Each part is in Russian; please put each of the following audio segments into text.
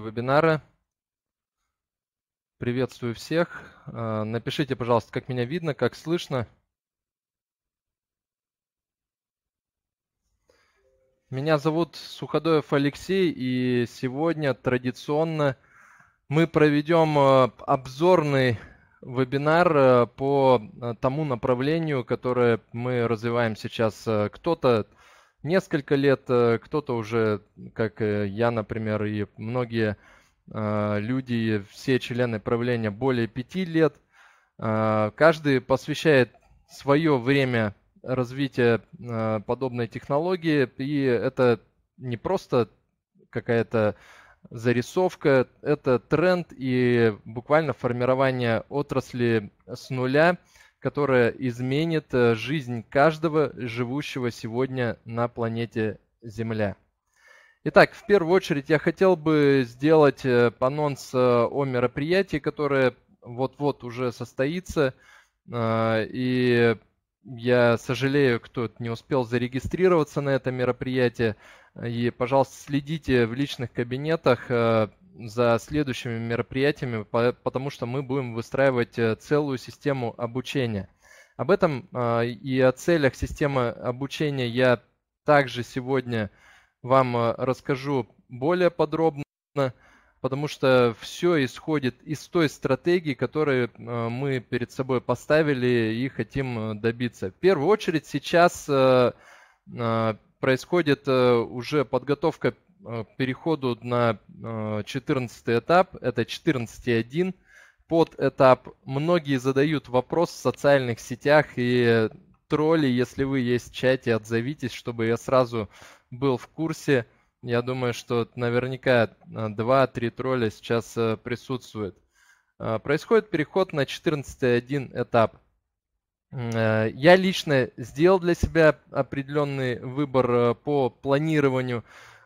вебинара. Приветствую всех. Э, напишите, пожалуйста, как меня видно, как слышно. Меня зовут Суходоев Алексей, и сегодня традиционно мы проведем э, обзорный вебинар э, по тому направлению, которое мы развиваем сейчас. Кто-то несколько лет, э, кто-то уже, как э, я, например, и многие э, люди, все члены правления более пяти лет. Каждый посвящает свое время развития подобной технологии, и это не просто какая-то зарисовка, это тренд и буквально формирование отрасли с нуля – которая изменит э, жизнь каждого живущего сегодня на планете Земля. Итак, в первую очередь я хотел бы сделать э, анонс э, о мероприятии, которое вот-вот уже состоится. И я сожалею, кто не успел зарегистрироваться на это мероприятие. И, пожалуйста, следите в личных кабинетах за следующими мероприятиями, потому что мы будем выстраивать э, целую систему обучения. Об этом а, и о целях системы обучения я также сегодня вам э, расскажу более подробно, потому что все исходит из той стратегии, которую э, мы перед собой поставили и хотим добиться. В первую очередь сейчас происходит уже подготовка Э, переходу на 14 э, этап. Это 14.1. Под этап многие задают вопрос в социальных сетях и тролли, если вы есть в чате, отзовитесь, чтобы я сразу был в курсе. Я думаю, что наверняка 2-3 э, тролля сейчас присутствуют. Происходит переход на 14.1 этап. Я лично сделал для себя определенный выбор по планированию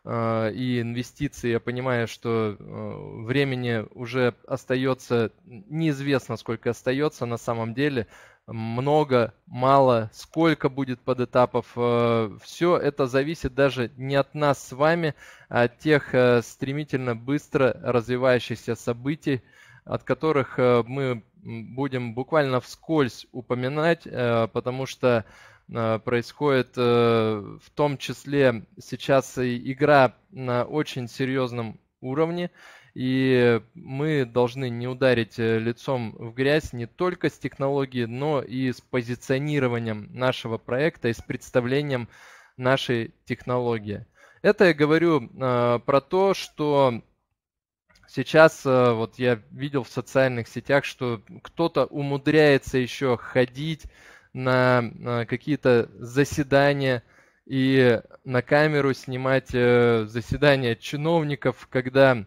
а, и инвестиции. я понимаю, что а, времени уже остается, неизвестно сколько остается на самом деле, много, мало, сколько будет подэтапов, а, все это зависит даже не от нас с вами, а от тех стремительно быстро развивающихся событий, от которых мы будем буквально вскользь упоминать, потому что Э, происходит э, в том числе сейчас игра на очень серьезном уровне, и мы должны не ударить э, лицом в грязь не только с технологией, но и с позиционированием нашего проекта и с представлением нашей технологии. Это я говорю э, про то, что сейчас э, вот я видел в социальных сетях, что кто-то умудряется еще ходить на э, какие-то заседания и на камеру снимать э, заседания чиновников, когда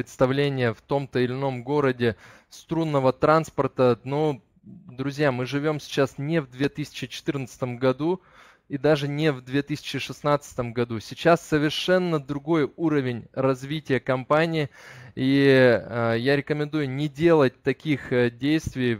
представление в том-то или ином городе струнного транспорта, Но, друзья, мы живем сейчас не в 2014 году, и даже не в 2016 году. Сейчас совершенно другой уровень развития компании, и э, я рекомендую не делать таких э, действий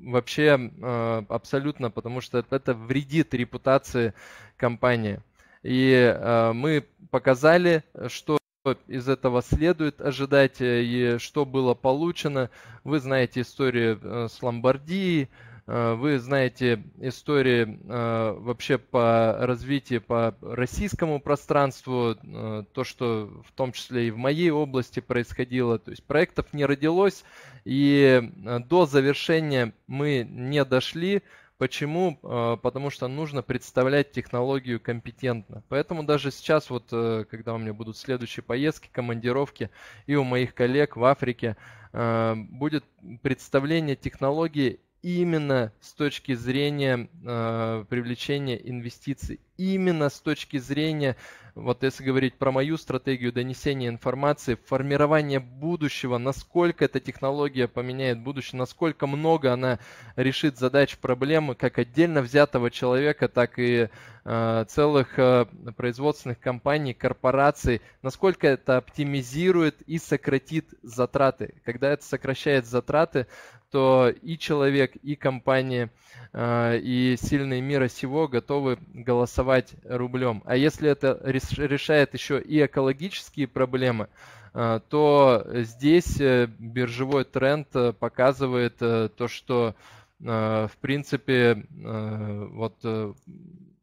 вообще э, абсолютно, потому что это вредит репутации компании. И э, мы показали, что из этого следует ожидать э, и что было получено. Вы знаете историю э, с Ломбардией, Э, вы знаете истории э, вообще по развитию по российскому пространству, э, то, что в том числе и в моей области происходило. То есть проектов не родилось, и до завершения мы не дошли. Почему? Потому что нужно представлять технологию компетентно. Поэтому даже сейчас, вот, когда у меня будут следующие поездки, командировки, и у моих коллег в Африке будет представление технологии именно с точки зрения э, привлечения инвестиций, именно с точки зрения, вот если говорить про мою стратегию донесения информации, формирования будущего, насколько эта технология поменяет будущее, насколько много она решит задач, проблемы как отдельно взятого человека, так и э, целых э, производственных компаний, корпораций, насколько это оптимизирует и сократит затраты. Когда это сокращает затраты, что и человек, и компания, э, и сильные мира сего готовы голосовать рублем. А если это решает еще и экологические проблемы, э, то здесь э, биржевой тренд показывает то, что в принципе вот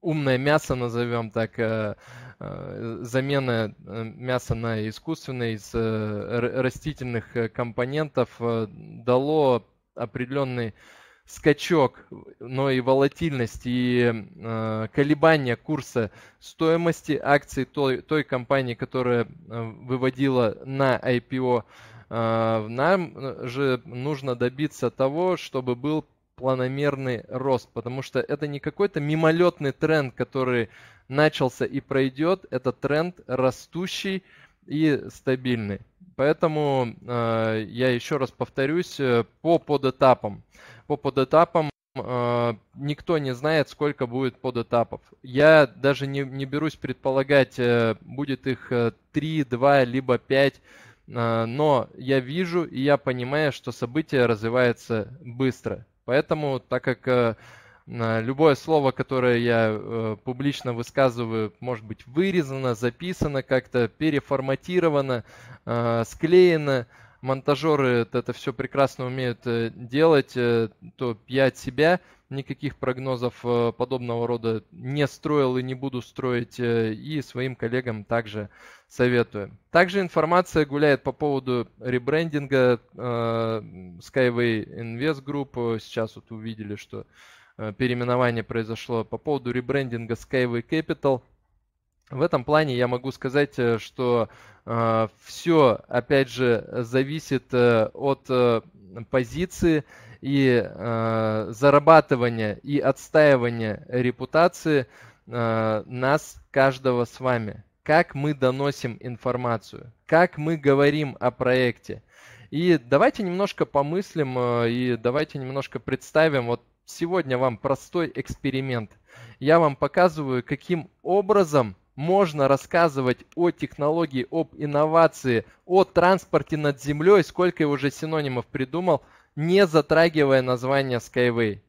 умное мясо, назовем так, замена мяса на искусственное из растительных компонентов дало определенный скачок, но и волатильность и э, колебания курса стоимости акций той, той компании, которая э, выводила на IPO, э, нам э, же нужно добиться того, чтобы был планомерный рост, потому что это не какой-то мимолетный тренд, который начался и пройдет, это тренд растущий и стабильный. Поэтому э, я еще раз повторюсь э, по подэтапам. По подэтапам э, никто не знает, сколько будет подэтапов. Я даже не, не берусь предполагать, э, будет их 3, э, 2, либо 5 э, но я вижу и я понимаю, что событие развивается быстро. Поэтому, так как Любое слово, которое я э, публично высказываю, может быть вырезано, записано, как-то переформатировано, э, склеено. Монтажеры это все прекрасно умеют э, делать, то я от себя никаких прогнозов подобного рода не строил и не буду строить, и своим коллегам также советую. Также информация гуляет по поводу ребрендинга Skyway Invest Group. Сейчас вот увидели, что Э, переименование произошло. По поводу ребрендинга Skyway Capital, в этом плане я могу сказать, э, что э, все, опять же, зависит э, от э, позиции и э, зарабатывания и отстаивания репутации э, нас, каждого с вами. Как мы доносим информацию, как мы говорим о проекте. И давайте немножко помыслим э, и давайте немножко представим вот Сегодня вам простой эксперимент. Я вам показываю, каким образом можно рассказывать о технологии, об инновации, о транспорте над землей, сколько я уже синонимов придумал, не затрагивая название Skyway.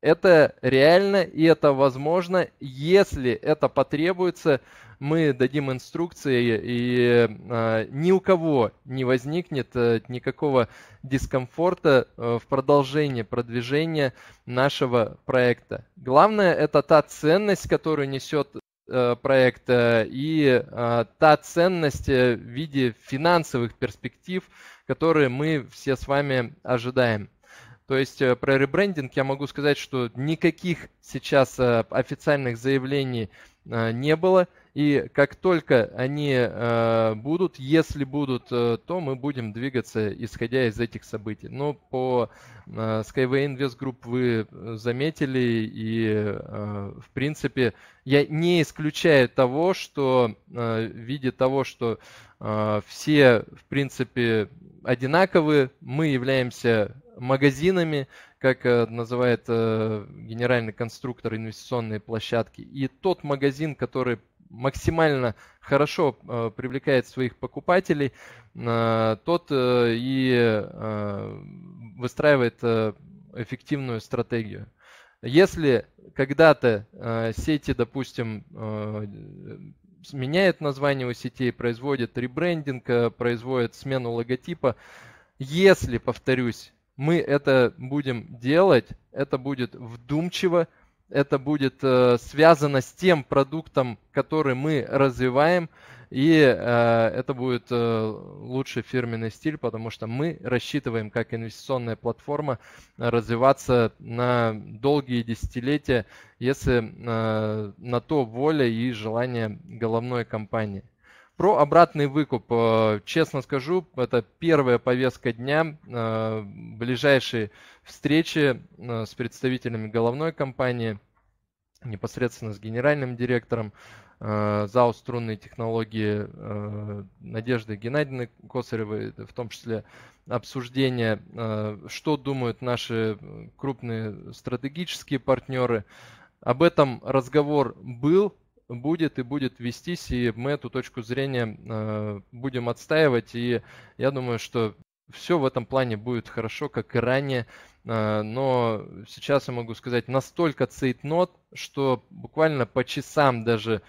Это реально и это возможно. Если это потребуется, мы дадим инструкции, и э, ни у кого не возникнет э, никакого дискомфорта э, в продолжении продвижения нашего проекта. Главное это та ценность, которую несет э, проекта э, и а, та ценность э, в виде финансовых перспектив, которые мы все с вами ожидаем. То есть э, про ребрендинг я могу сказать, что никаких сейчас э, официальных заявлений э, не было. И как только они будут, если будут, то мы будем двигаться, исходя из этих событий. Но по Skyway Invest Group вы заметили, и в принципе я не исключаю того, что в виде того, что все в принципе одинаковы, мы являемся магазинами, как э, называет э, генеральный конструктор инвестиционной площадки. И тот магазин, который максимально хорошо э, привлекает своих покупателей, тот и выстраивает эффективную стратегию. Если когда-то сети, допустим, меняют название у сетей, производят ребрендинг, производят смену логотипа, если, повторюсь, мы это будем делать, это будет вдумчиво, это будет э, связано с тем продуктом, который мы развиваем, и э, это будет э, лучший фирменный стиль, потому что мы рассчитываем как инвестиционная платформа развиваться на долгие десятилетия, если э, на то воля и желание головной компании. Про обратный выкуп, э, честно скажу, это первая повестка дня. Э, Ближайшие встречи э, с представителями головной компании, непосредственно с генеральным директором ЗАО «Струнные технологии» Надежды Геннадьевны Косаревой, в том числе обсуждение, что думают наши крупные стратегические партнеры. Об этом разговор был, будет и будет вестись, и мы эту точку зрения э, будем отстаивать. И я думаю, что все в этом плане будет хорошо, как и ранее. Э, но сейчас я могу сказать, настолько цейтнот, что буквально по часам даже,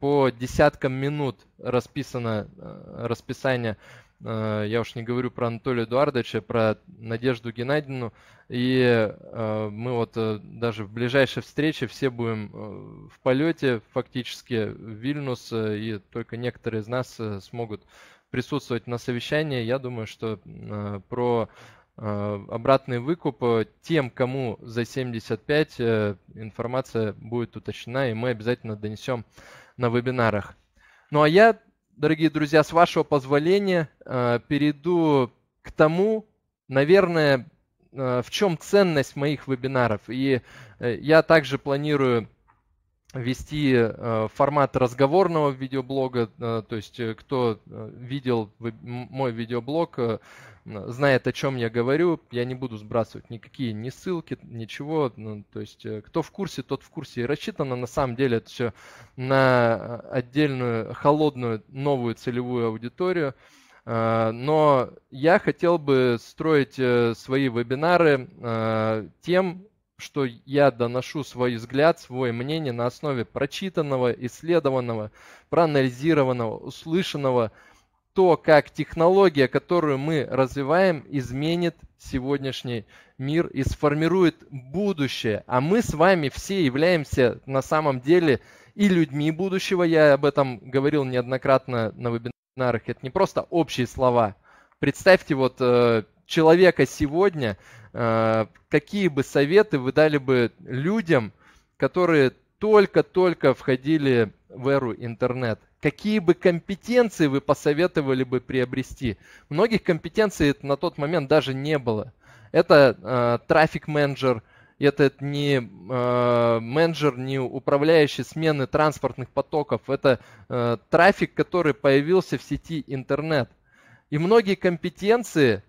по десяткам минут расписано э, расписание Э, я уж не говорю про Анатолия Эдуардовича, про Надежду Геннадьевну. И э, мы вот э, даже в ближайшей встрече все будем в полете фактически в Вильнюс, и только некоторые из нас смогут присутствовать на совещании. Я думаю, что про обратный выкуп тем, кому за 75 информация будет уточнена, и мы обязательно донесем на вебинарах. Ну а я дорогие друзья, с вашего позволения э, перейду к тому, наверное, э, в чем ценность моих вебинаров. И э, я также планирую вести э, формат разговорного видеоблога, э, то есть э, кто видел мой видеоблог, знает, о чем я говорю, я не буду сбрасывать никакие ни ссылки, ничего, ну, то есть кто в курсе, тот в курсе. И рассчитано на самом деле это все на отдельную холодную новую целевую аудиторию, но я хотел бы строить свои вебинары тем, что я доношу свой взгляд, свое мнение на основе прочитанного, исследованного, проанализированного, услышанного, то, как технология, которую мы развиваем, изменит сегодняшний мир и сформирует будущее. А мы с вами все являемся на самом деле и людьми будущего. Я об этом говорил неоднократно на вебинарах. Это не просто общие слова. Представьте, вот э, человека сегодня, э, какие бы советы вы дали бы людям, которые только-только входили в эру интернет? Какие бы компетенции вы посоветовали бы приобрести? Многих компетенций на тот момент даже не было. Это э, трафик-менеджер, это не э, менеджер, не управляющий смены транспортных потоков, это э, трафик, который появился в сети интернет. И многие компетенции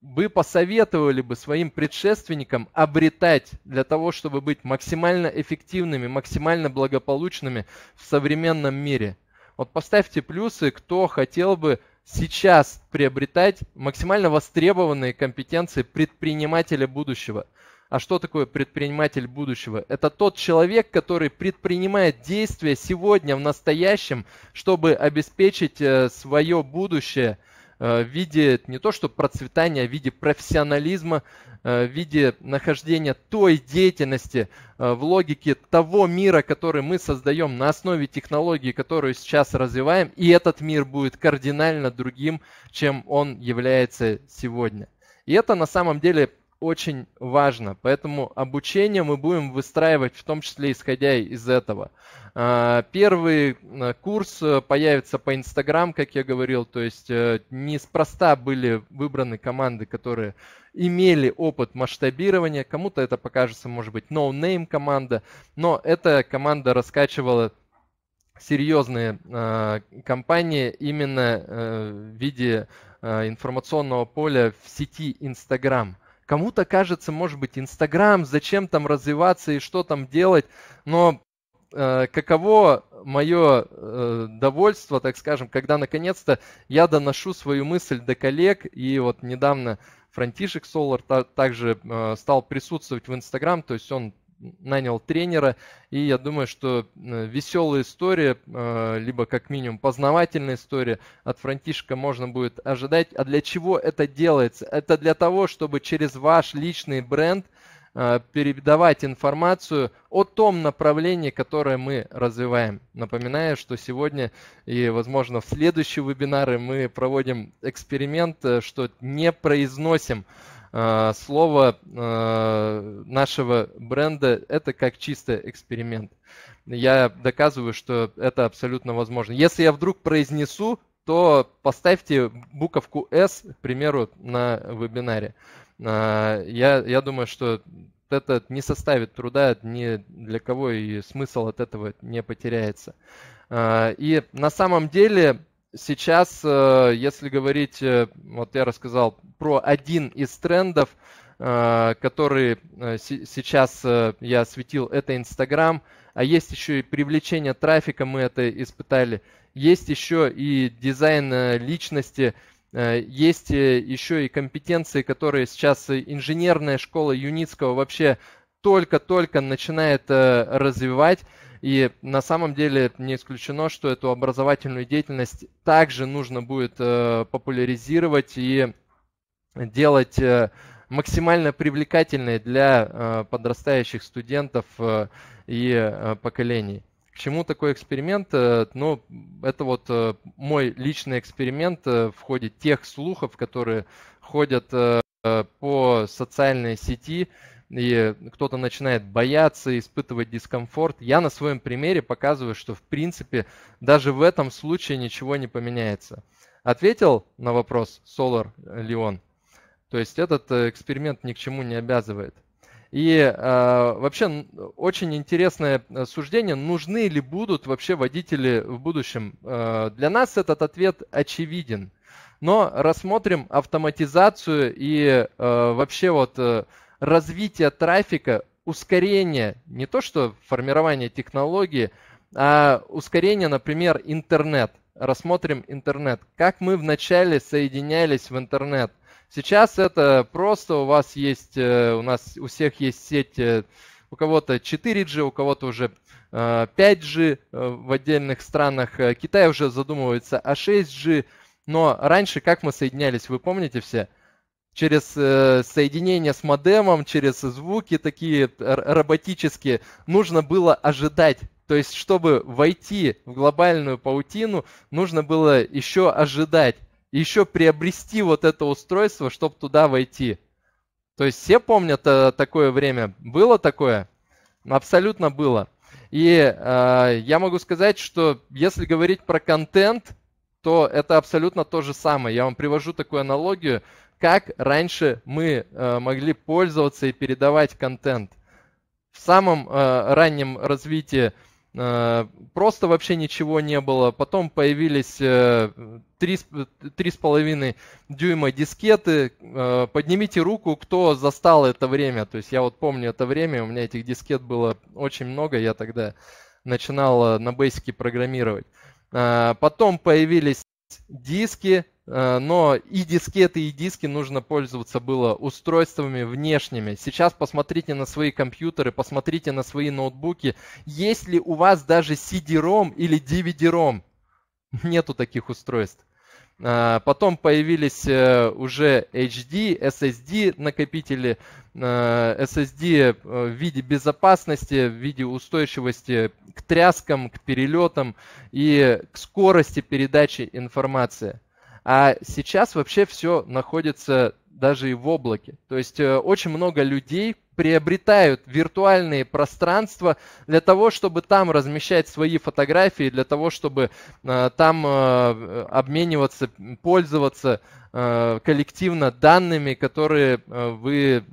вы посоветовали бы своим предшественникам обретать для того, чтобы быть максимально эффективными, максимально благополучными в современном мире? Вот поставьте плюсы, кто хотел бы сейчас приобретать максимально востребованные компетенции предпринимателя будущего. А что такое предприниматель будущего? Это тот человек, который предпринимает действия сегодня, в настоящем, чтобы обеспечить э, свое будущее – Э, в виде не то что процветания, а в виде профессионализма, э, в виде нахождения той деятельности э, в логике того мира, который мы создаем на основе технологии, которую сейчас развиваем, и этот мир будет кардинально другим, чем он является сегодня. И это на самом деле очень важно. Поэтому обучение мы будем выстраивать, в том числе исходя из этого. А, первый э, курс э, появится по Инстаграм, как я говорил. То есть э, неспроста были выбраны команды, которые имели опыт масштабирования. Кому-то это покажется, может быть, no-name команда. Но эта команда раскачивала серьезные э, компании именно э, в виде э, информационного поля в сети Инстаграм. Instagram Кому-то кажется, может быть, Инстаграм, зачем там развиваться и что там делать, но э, каково мое э, довольство, так скажем, когда наконец-то я доношу свою мысль до коллег, и вот недавно Франтишек Солар также э, стал присутствовать в Инстаграм, то есть он нанял тренера, и я думаю, что э, веселая история, э, либо как минимум познавательная история от Франтишка можно будет ожидать. А для чего это делается? Это для того, чтобы через ваш личный бренд э, передавать информацию о том направлении, которое мы развиваем. Напоминаю, что сегодня и, возможно, в следующие вебинары мы проводим эксперимент, что не произносим Э, слово э, нашего бренда – это как чистый эксперимент. Я доказываю, что это абсолютно возможно. Если я вдруг произнесу, то поставьте буковку S, к примеру, на вебинаре. Э, я, я думаю, что это не составит труда ни для кого, и смысл от этого не потеряется. И на самом деле Сейчас, э, если говорить, э, вот я рассказал про один из трендов, э, который сейчас я осветил, это Инстаграм, а есть еще и привлечение трафика, мы это испытали, есть еще и дизайн личности, есть еще и компетенции, которые сейчас инженерная школа Юницкого вообще только-только начинает развивать. И на самом деле не исключено, что эту образовательную деятельность также нужно будет э, популяризировать и делать э, максимально привлекательной для э, подрастающих студентов и поколений. К чему такой эксперимент? Ну, это вот мой личный эксперимент в ходе тех слухов, которые ходят по социальной сети и кто-то начинает бояться, испытывать дискомфорт. Я на своем примере показываю, что в принципе даже в этом случае ничего не поменяется. Ответил на вопрос Solar Leon. То есть этот э, эксперимент ни к чему не обязывает. И э, вообще очень интересное э, суждение, нужны ли будут вообще водители в будущем. Э, для нас этот ответ очевиден. Но рассмотрим автоматизацию и э, вообще вот э, развития трафика, ускорения, не то что формирование технологии, а ускорение, например, интернет. Рассмотрим интернет. Как мы вначале соединялись в интернет. Сейчас это просто у вас есть, э, у нас у всех есть сеть, э, у кого-то 4G, у кого-то уже 5G э, в отдельных странах. Китай уже задумывается о 6G. Но раньше как мы соединялись, вы помните все? через э, соединение с модемом, через звуки такие роботические, нужно было ожидать. То есть, чтобы войти в глобальную паутину, нужно было еще ожидать, еще приобрести вот это устройство, чтобы туда войти. То есть все помнят э, такое время? Было такое? Абсолютно было. И э, я могу сказать, что если говорить про контент, то это абсолютно то же самое. Я вам привожу такую аналогию как раньше мы э, могли пользоваться и передавать контент. В самом э, раннем развитии э, просто вообще ничего не было. Потом появились э, 3,5 дюйма дискеты. Э, поднимите руку, кто застал это время. То есть я вот помню это время, у меня этих дискет было очень много, я тогда начинал э, на бейсике программировать. Э, потом появились диски, Э, но и дискеты, и диски нужно пользоваться было устройствами внешними. Сейчас посмотрите на свои компьютеры, посмотрите на свои ноутбуки. Есть ли у вас даже CD-ROM или DVD-ROM? Нету таких устройств. Э, потом появились э, уже HD, SSD накопители, SSD в виде безопасности, в виде устойчивости к тряскам, к перелетам и к скорости передачи информации. А сейчас вообще все находится даже и в облаке. То есть э, очень много людей приобретают виртуальные пространства для того, чтобы там размещать свои фотографии, для того, чтобы э, там э, обмениваться, пользоваться э, коллективно данными, которые э, вы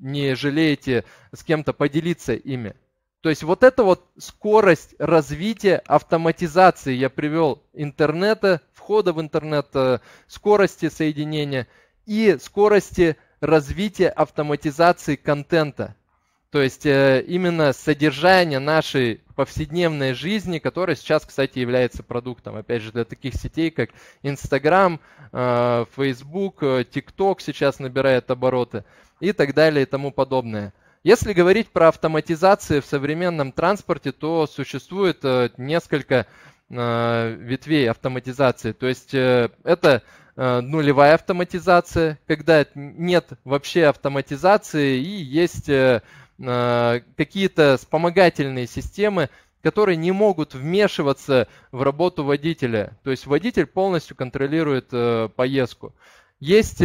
не жалеете с кем-то поделиться ими. То есть вот это вот скорость развития автоматизации, я привел интернета, входа в интернет, э, скорости соединения и скорости развития автоматизации контента. То есть э, именно содержание нашей повседневной жизни, которая сейчас, кстати, является продуктом, опять же, для таких сетей, как Instagram, Facebook, TikTok сейчас набирает обороты и так далее и тому подобное. Если говорить про автоматизацию в современном транспорте, то существует э, несколько э, ветвей автоматизации. То есть э, это нулевая автоматизация, когда нет вообще автоматизации и есть какие-то вспомогательные системы, которые не могут вмешиваться в работу водителя. То есть водитель полностью контролирует поездку. Есть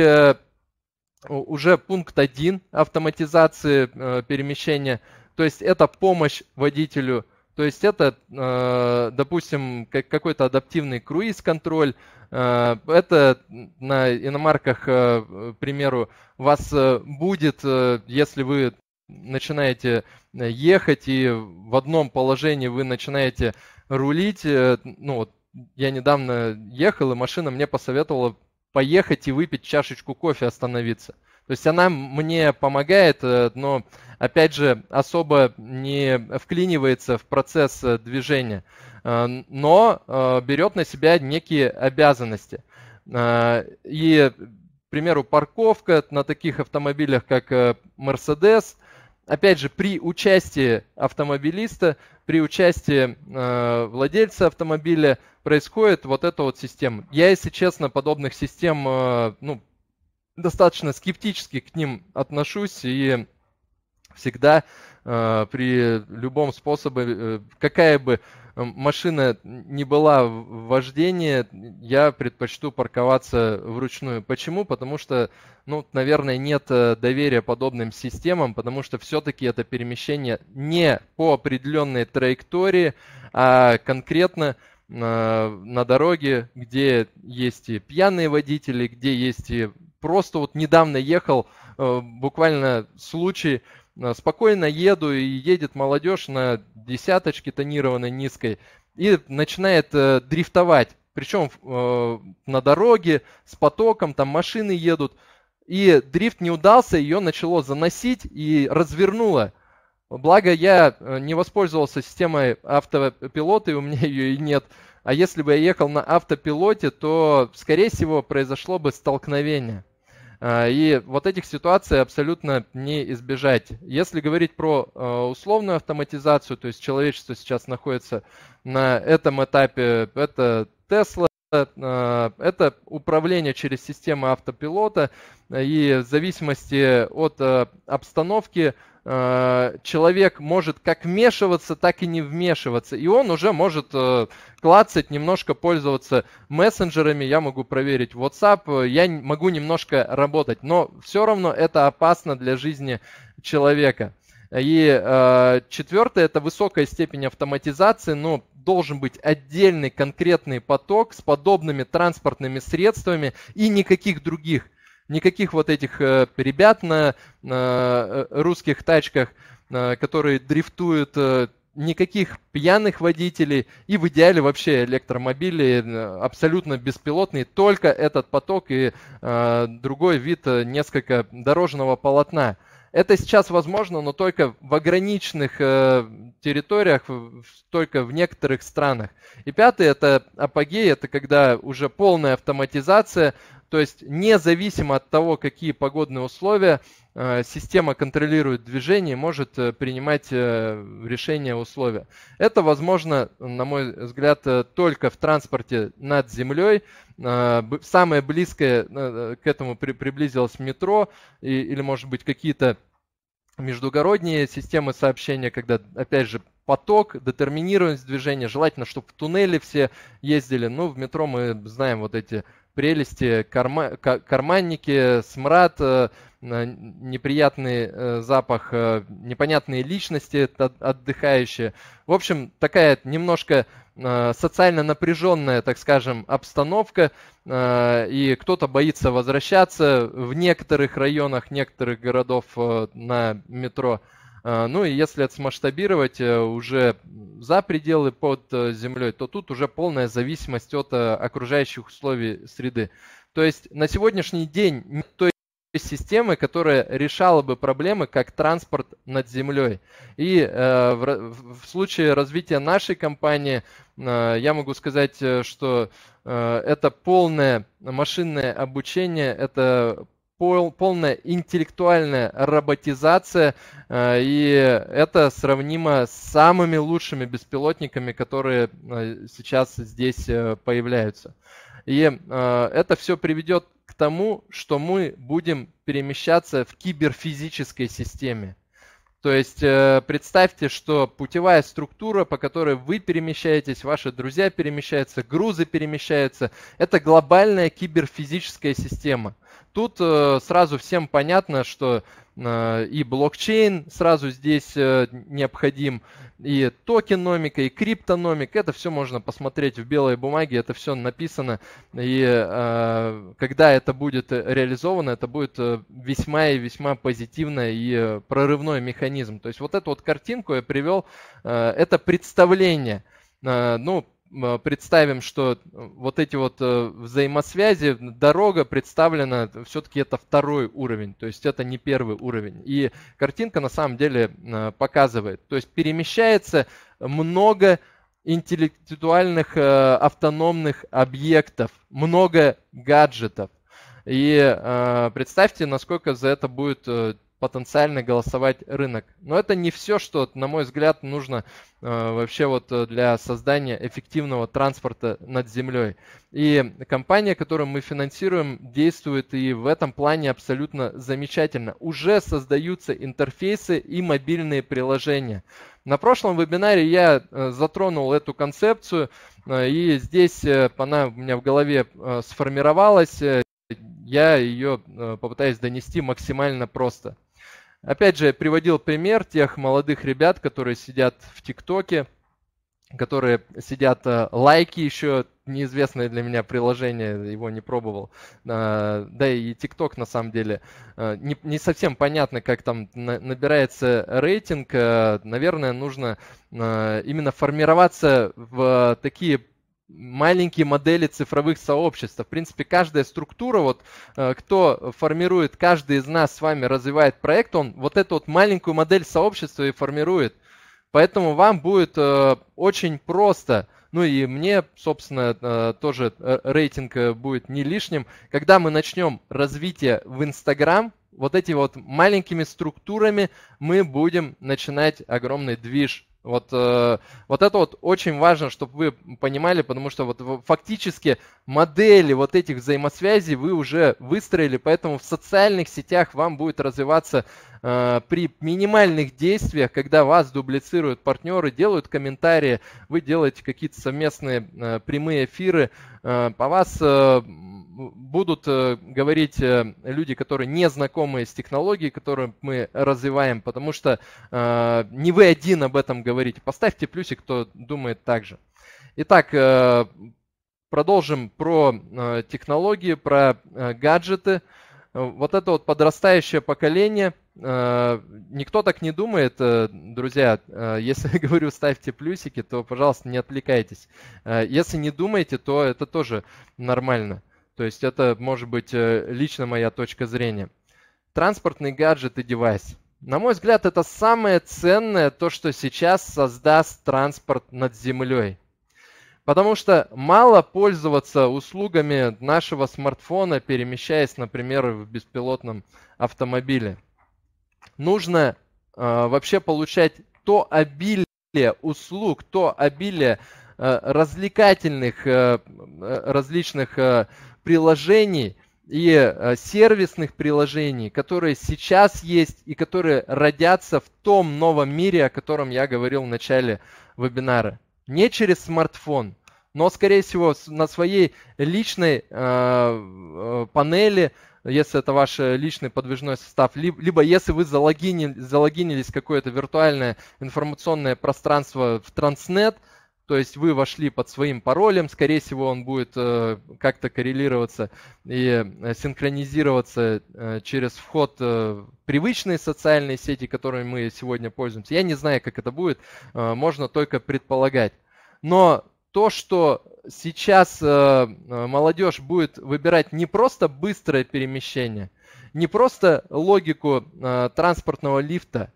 уже пункт 1 автоматизации э, перемещения. То есть это помощь водителю. То есть это, э, допустим, как, какой-то адаптивный круиз-контроль. Э, это на иномарках, э, к примеру, вас э, будет, э, если вы начинаете ехать и в одном положении вы начинаете рулить. Ну, вот я недавно ехал, и машина мне посоветовала поехать и выпить чашечку кофе, остановиться. То есть она мне помогает, э, но, опять же, особо не вклинивается в процесс э, движения, э, но берет на себя некие обязанности. И, к примеру, парковка на таких автомобилях, как Mercedes, опять же, при участии автомобилиста, при участии э, владельца автомобиля происходит вот эта вот система. Я, если честно, подобных систем, э, ну, достаточно скептически к ним отношусь и всегда Э, при любом способе, э, какая бы машина не была в вождении, я предпочту парковаться вручную. Почему? Потому что, ну, наверное, нет э, доверия подобным системам, потому что все-таки это перемещение не по определенной траектории, а конкретно на, на дороге, где есть и пьяные водители, где есть и просто вот недавно ехал буквально случай, Э, спокойно еду и едет молодежь на десяточке тонированной низкой и начинает э, дрифтовать. Причем э, на дороге с потоком, там машины едут. И дрифт не удался, ее начало заносить и развернуло. Благо я э, не воспользовался системой автопилота, и у меня ее и нет. А если бы я ехал на автопилоте, то, скорее всего, произошло бы столкновение. Э, и вот этих ситуаций абсолютно не избежать. Если говорить про э, условную автоматизацию, то есть человечество сейчас находится на этом этапе, это Tesla, э, это управление через систему автопилота и в зависимости от обстановки Э, человек может как вмешиваться, так и не вмешиваться. И он уже может э, клацать, немножко пользоваться мессенджерами. Я могу проверить WhatsApp, э, я могу немножко работать. Но все равно это опасно для жизни человека. И э, четвертое – это высокая степень автоматизации. Но ну, должен быть отдельный конкретный поток с подобными транспортными средствами и никаких других никаких вот этих э, ребят на э, русских тачках, э, которые дрифтуют, никаких пьяных водителей и в идеале вообще электромобили абсолютно беспилотные, только этот поток и другой вид несколько дорожного полотна. Это сейчас возможно, но только в ограниченных э, территориях, только в некоторых странах. И пятый это апогей, это когда уже полная автоматизация, то есть независимо от того, какие погодные условия, э, система контролирует движение и может э, принимать э, решение условия. Это возможно, на мой взгляд, только в транспорте над землей. Самое близкое к этому приблизилось метро или, может быть, какие-то междугородние системы сообщения, когда, опять же, поток, детерминированность движения, желательно, чтобы в туннеле все ездили. Ну, в метро мы знаем вот эти прелести, карма, карманники, смрад, э, неприятный э, запах, э, непонятные личности отдыхающие. В общем, такая немножко социально напряженная, так скажем, обстановка, и кто-то боится возвращаться в некоторых районах, некоторых городов на метро. А, ну и если отсмасштабировать э, уже за пределы под э, землей, то тут уже полная зависимость от э, окружающих условий среды. То есть на сегодняшний день нет той системы, которая решала бы проблемы как транспорт над землей. И э, в, в случае развития нашей компании э, я могу сказать, что э, это полное машинное обучение, это пол, полная интеллектуальная роботизация, э, и это сравнимо с самыми лучшими беспилотниками, которые э, сейчас здесь э, появляются. И это все приведет к тому, что мы будем перемещаться в киберфизической системе. То есть представьте, что путевая структура, по которой вы перемещаетесь, ваши друзья перемещаются, грузы перемещаются, это глобальная киберфизическая система. Тут э, сразу всем понятно, что э, и блокчейн сразу здесь э, необходим, и токеномика, и криптономика. Это все можно посмотреть в белой бумаге, это все написано. И когда это будет реализовано, это будет весьма и весьма позитивный и прорывной механизм. То есть вот эту вот картинку я привел, это представление. Ну, Э, представим, что э, вот эти вот э, взаимосвязи, дорога представлена, все-таки это второй уровень, то есть это не первый уровень. И картинка на самом деле показывает, то есть перемещается много интеллектуальных автономных объектов, много гаджетов. И представьте, насколько за это будет потенциально голосовать рынок. Но это не все, что, на мой взгляд, нужно э, вообще вот э, для создания эффективного транспорта над землей. И компания, которую мы финансируем, действует и в этом плане абсолютно замечательно. Уже создаются интерфейсы и мобильные приложения. На прошлом вебинаре я э, затронул эту концепцию, э, и здесь она у меня в голове сформировалась. Я ее попытаюсь донести максимально просто. Опять же, я приводил пример тех молодых ребят, которые сидят в ТикТоке, которые сидят э, лайки еще, неизвестное для меня приложение, его не пробовал. Э, да и ТикТок на самом деле э, не, не совсем понятно, как там набирается рейтинг. Наверное, нужно именно формироваться в такие маленькие модели цифровых сообществ. В принципе, каждая структура, вот э, кто формирует, каждый из нас с вами развивает проект, он вот эту вот маленькую модель сообщества и формирует. Поэтому вам будет э, очень просто, ну и мне, собственно, э, тоже рейтинг будет не лишним, когда мы начнем развитие в Инстаграм, вот эти вот маленькими структурами мы будем начинать огромный движ вот, э, вот это вот очень важно, чтобы вы понимали, потому что вот фактически модели вот этих взаимосвязей вы уже выстроили, поэтому в социальных сетях вам будет развиваться э, при минимальных действиях, когда вас дублицируют партнеры, делают комментарии, вы делаете какие-то совместные э, прямые эфиры, э, по вас э, будут э, говорить э, люди, которые не знакомы с технологией, которую мы развиваем, потому что э, не вы один об этом говорите. Поставьте плюсик, кто думает так же. Итак, продолжим про технологии, про гаджеты. Вот это вот подрастающее поколение, никто так не думает, друзья. Если я говорю ставьте плюсики, то, пожалуйста, не отвлекайтесь. Если не думаете, то это тоже нормально. То есть это может быть э, лично моя точка зрения. Транспортный гаджет и девайс. На мой взгляд, это самое ценное, то, что сейчас создаст транспорт над землей. Потому что мало пользоваться услугами нашего смартфона, перемещаясь, например, в беспилотном автомобиле. Нужно э, вообще получать то обилие услуг, то обилие Э, развлекательных э, э, различных приложений и сервисных приложений, которые сейчас есть и которые родятся в том новом мире, о котором я говорил в начале вебинара. Не через смартфон, но, скорее всего, на своей личной панели, если это ваш личный подвижной состав, либо если вы залогинились в какое-то виртуальное информационное пространство в Транснет – то есть вы вошли под своим паролем, скорее всего, он будет э, как-то коррелироваться и э, синхронизироваться э, через вход э, привычные социальные сети, которыми мы сегодня пользуемся. Я не знаю, как это будет, э, можно только предполагать. Но то, что сейчас э, э молодежь будет выбирать не просто быстрое перемещение, не просто логику э, транспортного лифта,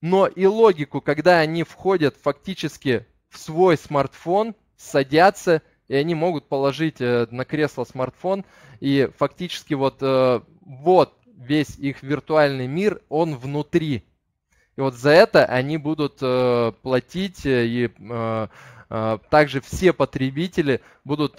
но и логику, когда они входят фактически в свой смартфон, садятся, и они могут положить э, на кресло смартфон, и фактически вот, э, вот весь их виртуальный мир, он внутри. И вот за это они будут э, платить, и также все потребители будут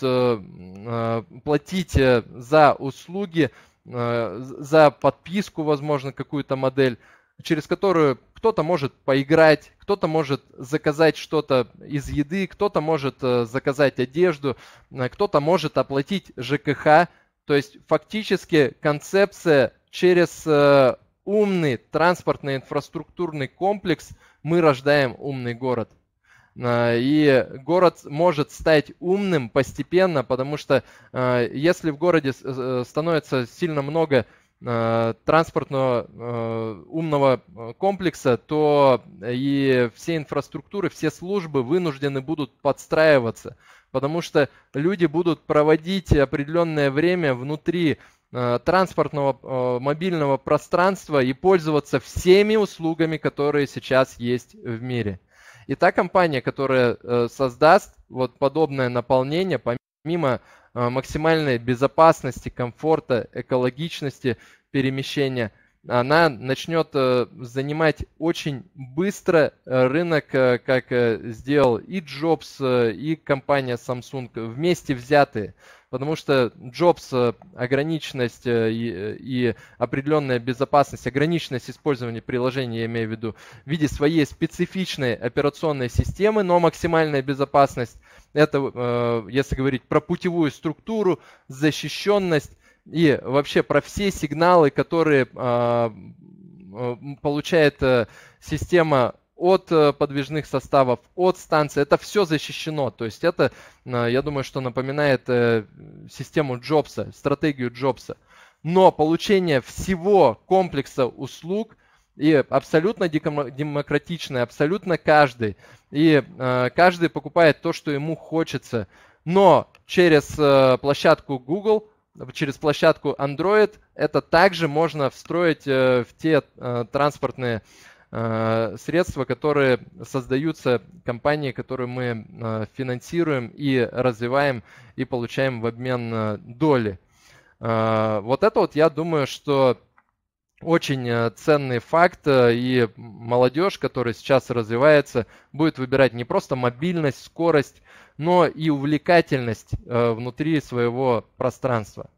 платить за услуги, за подписку, возможно, какую-то модель, через которую кто-то может поиграть, кто-то может заказать что-то из еды, кто-то может э, заказать одежду, э, кто-то может оплатить ЖКХ. То есть фактически концепция через э, умный транспортный инфраструктурный комплекс мы рождаем умный город. И город может стать умным постепенно, потому что если в городе становится сильно много Э, транспортного э, умного э, комплекса, то и все инфраструктуры, все службы вынуждены будут подстраиваться, потому что люди будут проводить определенное время внутри транспортного мобильного пространства и пользоваться всеми услугами, которые сейчас есть в мире. И та компания, которая создаст вот подобное наполнение, помимо Э, максимальной безопасности, комфорта, экологичности перемещения, она начнет э, занимать очень быстро рынок, э, как сделал и Джобс, и компания Samsung вместе взятые потому что Джобс э, ограниченность э, и, и определенная безопасность, ограниченность использования приложения, я имею в виду, в виде своей специфичной операционной системы, но максимальная безопасность, это, э, если говорить про путевую структуру, защищенность и вообще про все сигналы, которые а, получает система от э, подвижных составов, от станции. Это все защищено. То есть это, э, я думаю, что напоминает э, систему Джобса, стратегию Джобса. Но получение всего комплекса услуг и абсолютно демократичное, абсолютно каждый. И каждый покупает то, что ему хочется. Но через площадку Google через площадку Android это также можно встроить в те транспортные Э, средства, которые создаются компании, которые мы э, финансируем и развиваем и получаем в обмен э, доли. Вот это вот, я думаю, что очень ценный факт, и молодежь, которая сейчас развивается, будет выбирать не просто мобильность, скорость, но и увлекательность внутри своего пространства.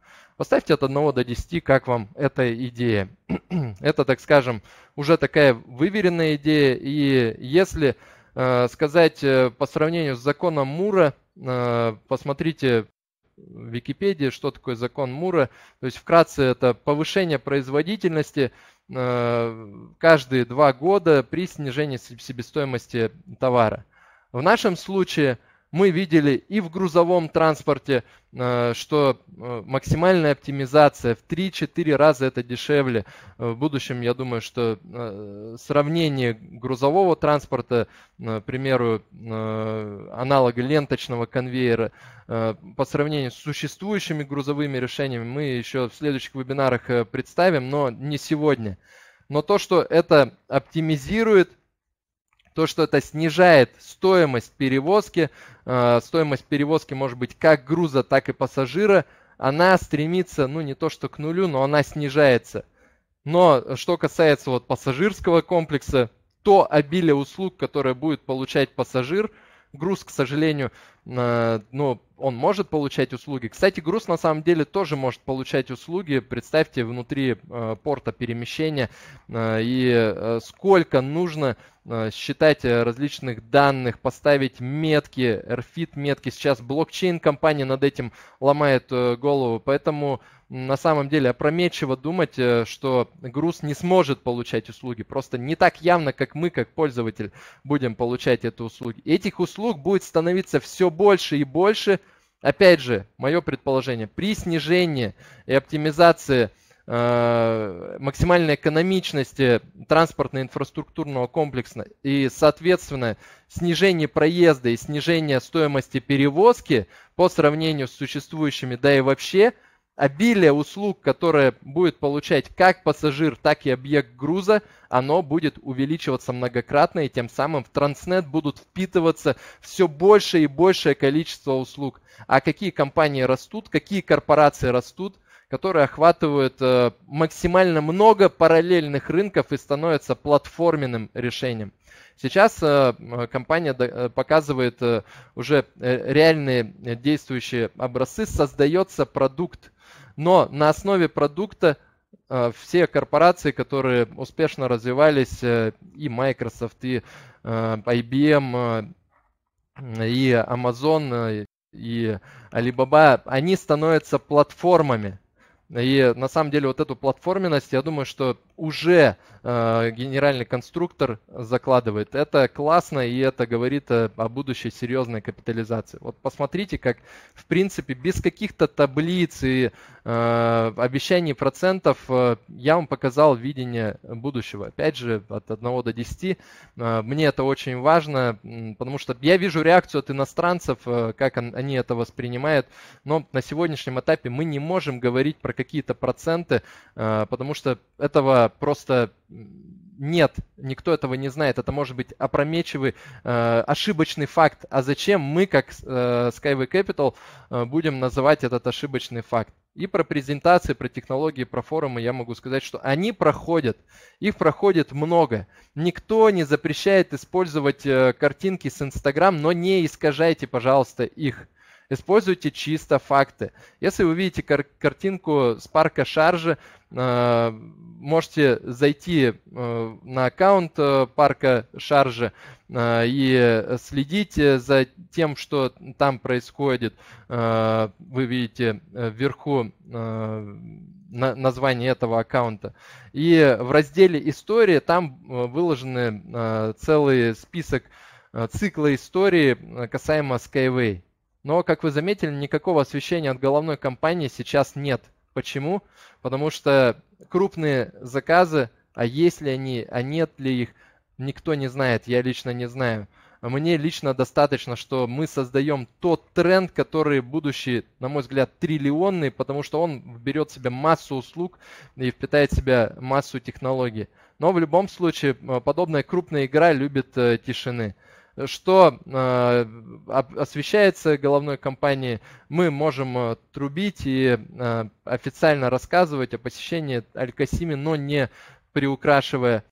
Поставьте от 1 до 10, как вам эта идея. Это, так скажем, уже такая выверенная идея. И если э, сказать э, по сравнению с законом Мура, э, посмотрите в Википедии, что такое закон Мура. То есть вкратце это повышение производительности э, каждые два года при снижении себестоимости товара. В нашем случае – мы видели и в грузовом транспорте, э, что э, максимальная оптимизация в 3-4 раза это дешевле. Э, в будущем, я думаю, что сравнение грузового транспорта, к примеру, аналога ленточного конвейера, по сравнению с существующими грузовыми решениями, мы еще в следующих вебинарах представим, но не сегодня. Но то, что это оптимизирует – то, что это снижает стоимость перевозки, э, стоимость перевозки может быть как груза, так и пассажира, она стремится, ну не то что к нулю, но она снижается. Но э, что касается вот пассажирского комплекса, то обилие услуг, которое будет получать пассажир, груз, к сожалению, ну, он может получать услуги. Кстати, груз на самом деле тоже может получать услуги. Представьте, внутри э, порта перемещения э, и э, сколько нужно считать различных данных, поставить метки, RFID метки. Сейчас блокчейн компания над этим ломает голову, поэтому на самом деле опрометчиво думать, что груз не сможет получать услуги. Просто не так явно, как мы, как пользователь, будем получать эту услугу. Этих услуг будет становиться все больше и больше. Опять же, мое предположение, при снижении и оптимизации э, максимальной экономичности транспортно-инфраструктурного комплекса и, соответственно, снижении проезда и снижении стоимости перевозки по сравнению с существующими, да и вообще – обилие услуг, которые будет получать как пассажир, так и объект груза, оно будет увеличиваться многократно, и тем самым в Транснет будут впитываться все больше и большее количество услуг. А какие компании растут, какие корпорации растут, которые охватывают э, максимально много параллельных рынков и становятся платформенным решением. Сейчас э, э компания до, э, показывает э, уже э, реальные действующие образцы, создается продукт но на основе продукта э, все корпорации, которые успешно развивались, э, и Microsoft, и э, IBM, и Amazon, и Alibaba, они становятся платформами. И на самом деле вот эту платформенность, я думаю, что уже э, генеральный конструктор закладывает. Это классно, и это говорит о, о будущей серьезной капитализации. Вот посмотрите, как, в принципе, без каких-то таблиц и Э, обещаний процентов э, я вам показал видение будущего. Опять же, от 1 до 10. Э, мне это очень важно, потому что я вижу реакцию от иностранцев, как они это воспринимают. Но на сегодняшнем этапе мы не можем говорить про какие-то проценты, потому что этого просто нет, никто этого не знает. Это может быть опрометчивый, э, ошибочный факт. А зачем мы, как э, Skyway Capital, э, будем называть этот ошибочный факт? И про презентации, про технологии, про форумы я могу сказать, что они проходят, их проходит много. Никто не запрещает использовать э, картинки с Инстаграм, но не искажайте, пожалуйста, их. Используйте чисто факты. Если вы видите кар- картинку Spark Charge, э, можете зайти э, на аккаунт э, парка Charge э, и следите за тем, что там происходит. Э, вы видите э, вверху э, на, название этого аккаунта. И в разделе «История» там э, выложены э, целый список цикла истории касаемо Skyway. Но, как вы заметили, никакого освещения от головной компании сейчас нет. Почему? Потому что крупные заказы, а есть ли они, а нет ли их, никто не знает, я лично не знаю. Мне лично достаточно, что мы создаем тот тренд, который будущий, на мой взгляд, триллионный, потому что он берет в себя массу услуг и впитает в себя массу технологий. Но в любом случае, подобная крупная игра любит э, тишины что э, освещается головной компанией, мы можем э, трубить и э, официально рассказывать о посещении Аль-Касими, но не приукрашивая.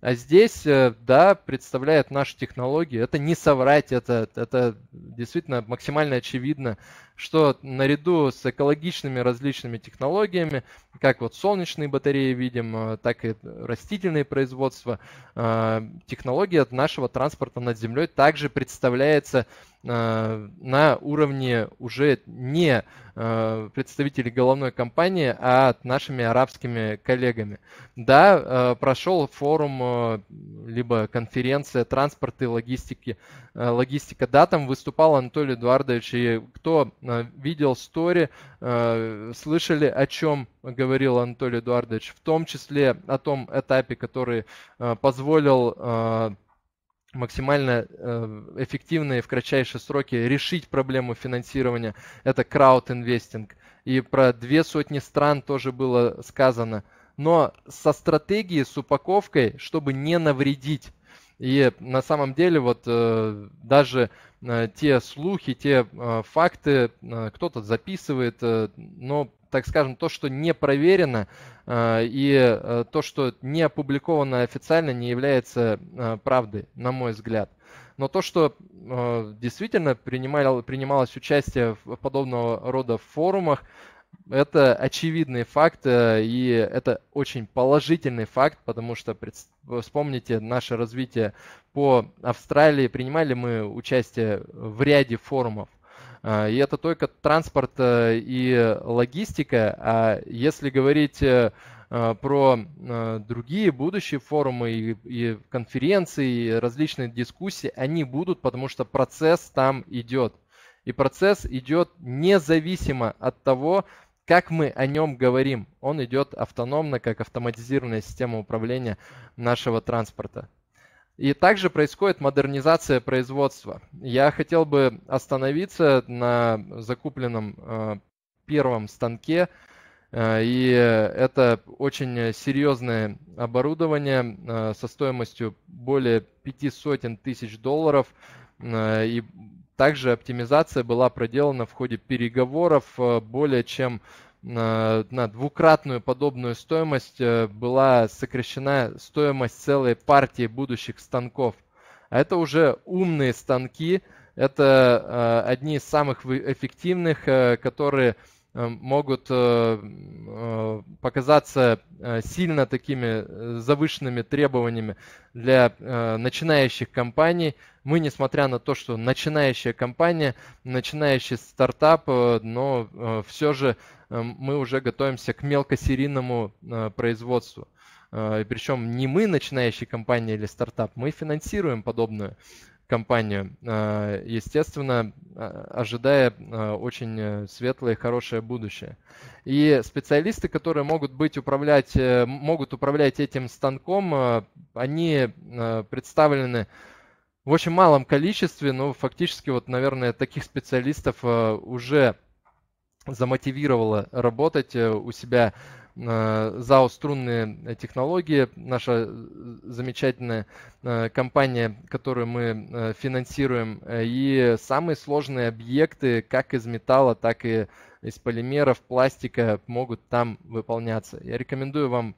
А здесь, да, представляет наши технологии. Это не соврать, это, это действительно максимально очевидно, что наряду с экологичными различными технологиями, как вот солнечные батареи видим, э, так и растительные производства, э, технология нашего транспорта над землей также представляется э, на уровне уже не представителей головной компании, а нашими арабскими коллегами. Да, прошел форум, либо конференция транспорта и логистики, логистика, да, там выступал Анатолий Эдуардович, и кто видел стори, э, слышали, о чем говорил Анатолий Эдуардович, в том числе о том этапе, который э, позволил э, максимально эффективно и в кратчайшие сроки решить проблему финансирования. Это крауд-инвестинг. И про две сотни стран тоже было сказано. Но со стратегией, с упаковкой, чтобы не навредить. И на самом деле вот даже Э, те слухи, те э, факты э, кто-то записывает, но, так скажем, то, что не проверено и то, что не опубликовано официально, не является правдой, на мой взгляд. Но то, что действительно принимало принималось участие в подобного рода форумах, это очевидный факт, э, и это очень положительный факт, потому что вспомните наше развитие по Австралии, принимали мы участие в ряде форумов. Э, и это только транспорт э, и логистика, а если говорить про другие будущие форумы и, и конференции, и различные дискуссии, они будут, потому что процесс там идет. И процесс идет независимо от того, как мы о нем говорим, он идет автономно, как автоматизированная система управления нашего транспорта. И также происходит модернизация производства. Я хотел бы остановиться на закупленном э, первом станке. Э, и это очень серьезное оборудование э, со стоимостью более пяти сотен тысяч долларов. Э, и также оптимизация была проделана в ходе переговоров э, более чем э, на двукратную подобную стоимость э, была сокращена стоимость целой партии будущих станков. А это уже умные станки, это одни из самых эффективных, которые Э, могут э, э, показаться сильно такими завышенными требованиями для начинающих компаний. Мы, несмотря на то, что начинающая компания, начинающий стартап, но все же мы уже готовимся к мелкосерийному производству. причем не мы, начинающие компания или стартап, мы финансируем подобную компанию. А, естественно, а, ожидая а, очень э, светлое и хорошее будущее. И специалисты, которые могут быть управлять, э, могут управлять этим станком, э, они представлены в очень малом количестве, но фактически вот, наверное, таких специалистов уже замотивировало работать у себя Э, ЗАО «Струнные технологии», наша э, замечательная э, компания, которую мы финансируем, и самые сложные объекты как из металла, так и из полимеров, пластика могут там выполняться. Я рекомендую вам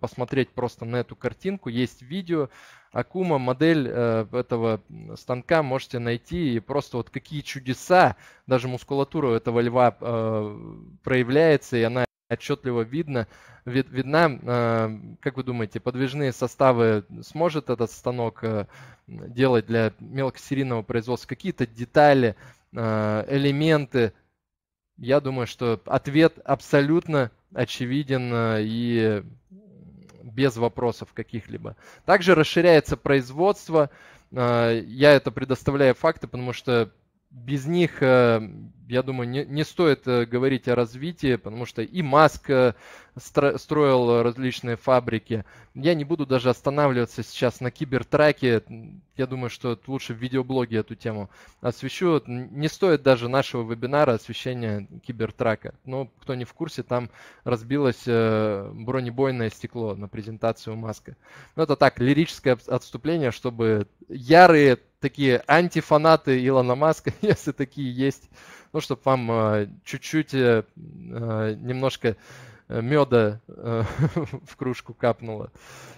посмотреть просто на эту картинку. Есть видео, Акума, модель этого станка можете найти и просто вот какие чудеса, даже мускулатура этого льва проявляется, и она отчетливо видно, вид, видна. Э, как вы думаете, подвижные составы сможет этот станок э, делать для мелкосерийного производства? Какие-то детали, э, элементы? Я думаю, что ответ абсолютно очевиден э, и без вопросов каких-либо. Также расширяется производство. А, я это предоставляю факты, потому что без них, э, я думаю, не, не стоит э, говорить о развитии, потому что и Маск э, строил различные фабрики. Я не буду даже останавливаться сейчас на кибертраке. Я думаю, что лучше в видеоблоге эту тему освещу. Не стоит даже нашего вебинара освещения кибертрака. Но ну, кто не в курсе, там разбилось бронебойное стекло на презентацию Маска. Но ну, это так, лирическое отступление, чтобы ярые такие антифанаты Илона Маска, если такие есть, ну, чтобы вам э, чуть-чуть э, э, немножко меда в кружку капнуло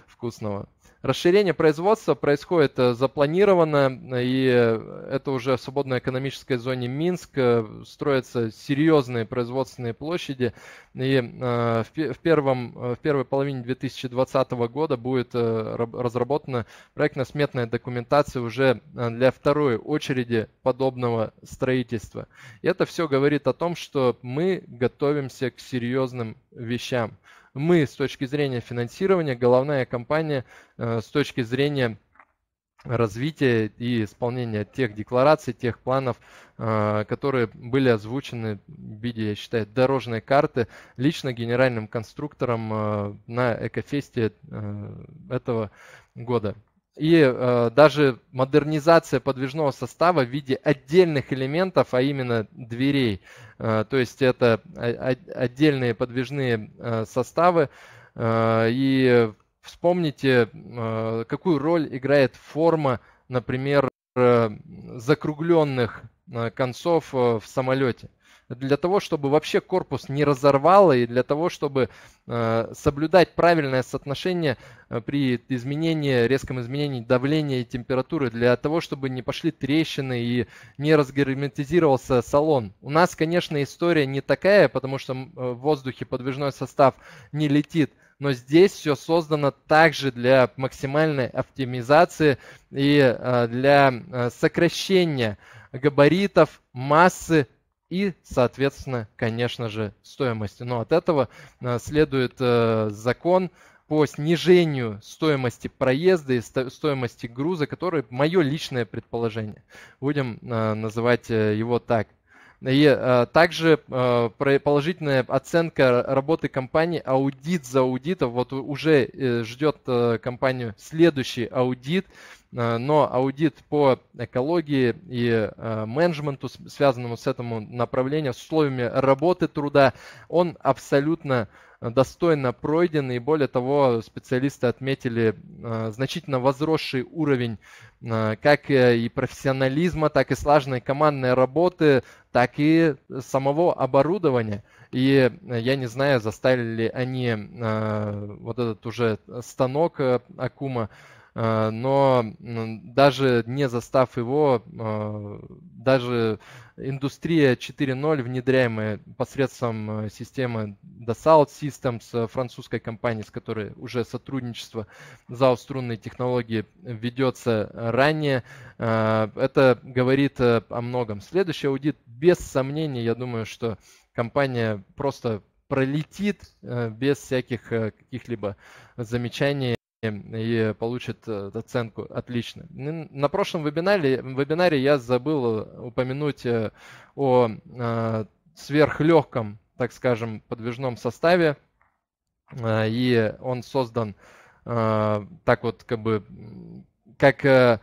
вкусного. Расширение производства происходит э, запланированно, и э, это уже в свободной экономической зоне Минск. Э, строятся серьезные производственные площади, и в, первом, в первой половине 2020 года будет разработана проектно-сметная документация уже для второй очереди подобного строительства. И это все говорит о том, что мы готовимся к серьезным вещам мы с точки зрения финансирования, головная компания э, с точки зрения развития и исполнения тех деклараций, тех планов, э, которые были озвучены в виде, я считаю, дорожной карты лично генеральным конструктором э, на Экофесте этого года и э, даже модернизация подвижного состава в виде отдельных элементов, а именно дверей. Э, то есть это отдельные подвижные э, составы. Э, и вспомните, э, какую роль играет форма, например, э, закругленных э, концов э, в самолете для того, чтобы вообще корпус не разорвало и для того, чтобы э, соблюдать правильное соотношение э, при изменении, резком изменении давления и температуры, для того, чтобы не пошли трещины и не разгерметизировался салон. У нас, конечно, история не такая, потому что э, в воздухе подвижной состав не летит, но здесь все создано также для максимальной оптимизации и э, для сокращения габаритов, массы и, соответственно, конечно же, стоимости. Но от этого э, следует э, закон по снижению стоимости проезда и стоимости груза, который мое личное предположение. Будем э, называть его так. И а, также а, положительная оценка работы компании, аудит за аудитом. Вот уже э, ждет э, компанию следующий аудит, Э, но аудит по экологии и э, менеджменту, связанному с этому направлением, с условиями работы труда, он абсолютно э, достойно пройден, и более того, специалисты отметили значительно возросший уровень как и профессионализма, так и слаженной командной работы, так и самого оборудования. И я не знаю, заставили ли они вот этот уже станок Акума Э, но даже не застав его, э, даже индустрия 4.0, внедряемая посредством э, системы The Systems французской компании, с которой уже сотрудничество за струнные технологии ведется ранее, это говорит о многом. Следующий аудит, без сомнения я думаю, что компания просто пролетит без всяких каких-либо замечаний Эм, и получит э, оценку отлично. На прошлом вебинаре, вебинаре я забыл э, упомянуть э, о сверхлегком, так скажем, подвижном составе, и он создан так вот как бы как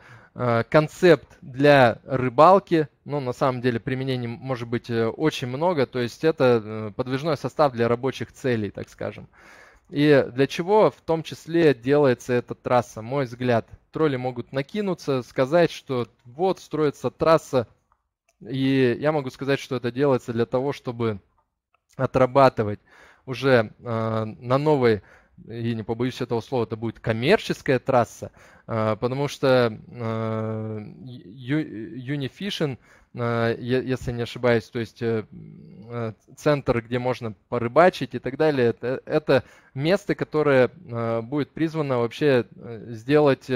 концепт для рыбалки, ну, на самом деле применений может быть очень много, то есть это подвижной состав для рабочих целей, так скажем. И для чего в том числе делается эта трасса, мой взгляд. Тролли могут накинуться, сказать, что вот строится трасса, и я могу сказать, что это делается для того, чтобы отрабатывать уже э, на новой, и не побоюсь этого слова, это будет коммерческая трасса, э, потому что э, Unifition – Э, если не ошибаюсь, то есть э, э, центр, где можно порыбачить и так далее, это, это место, которое будет призвано вообще сделать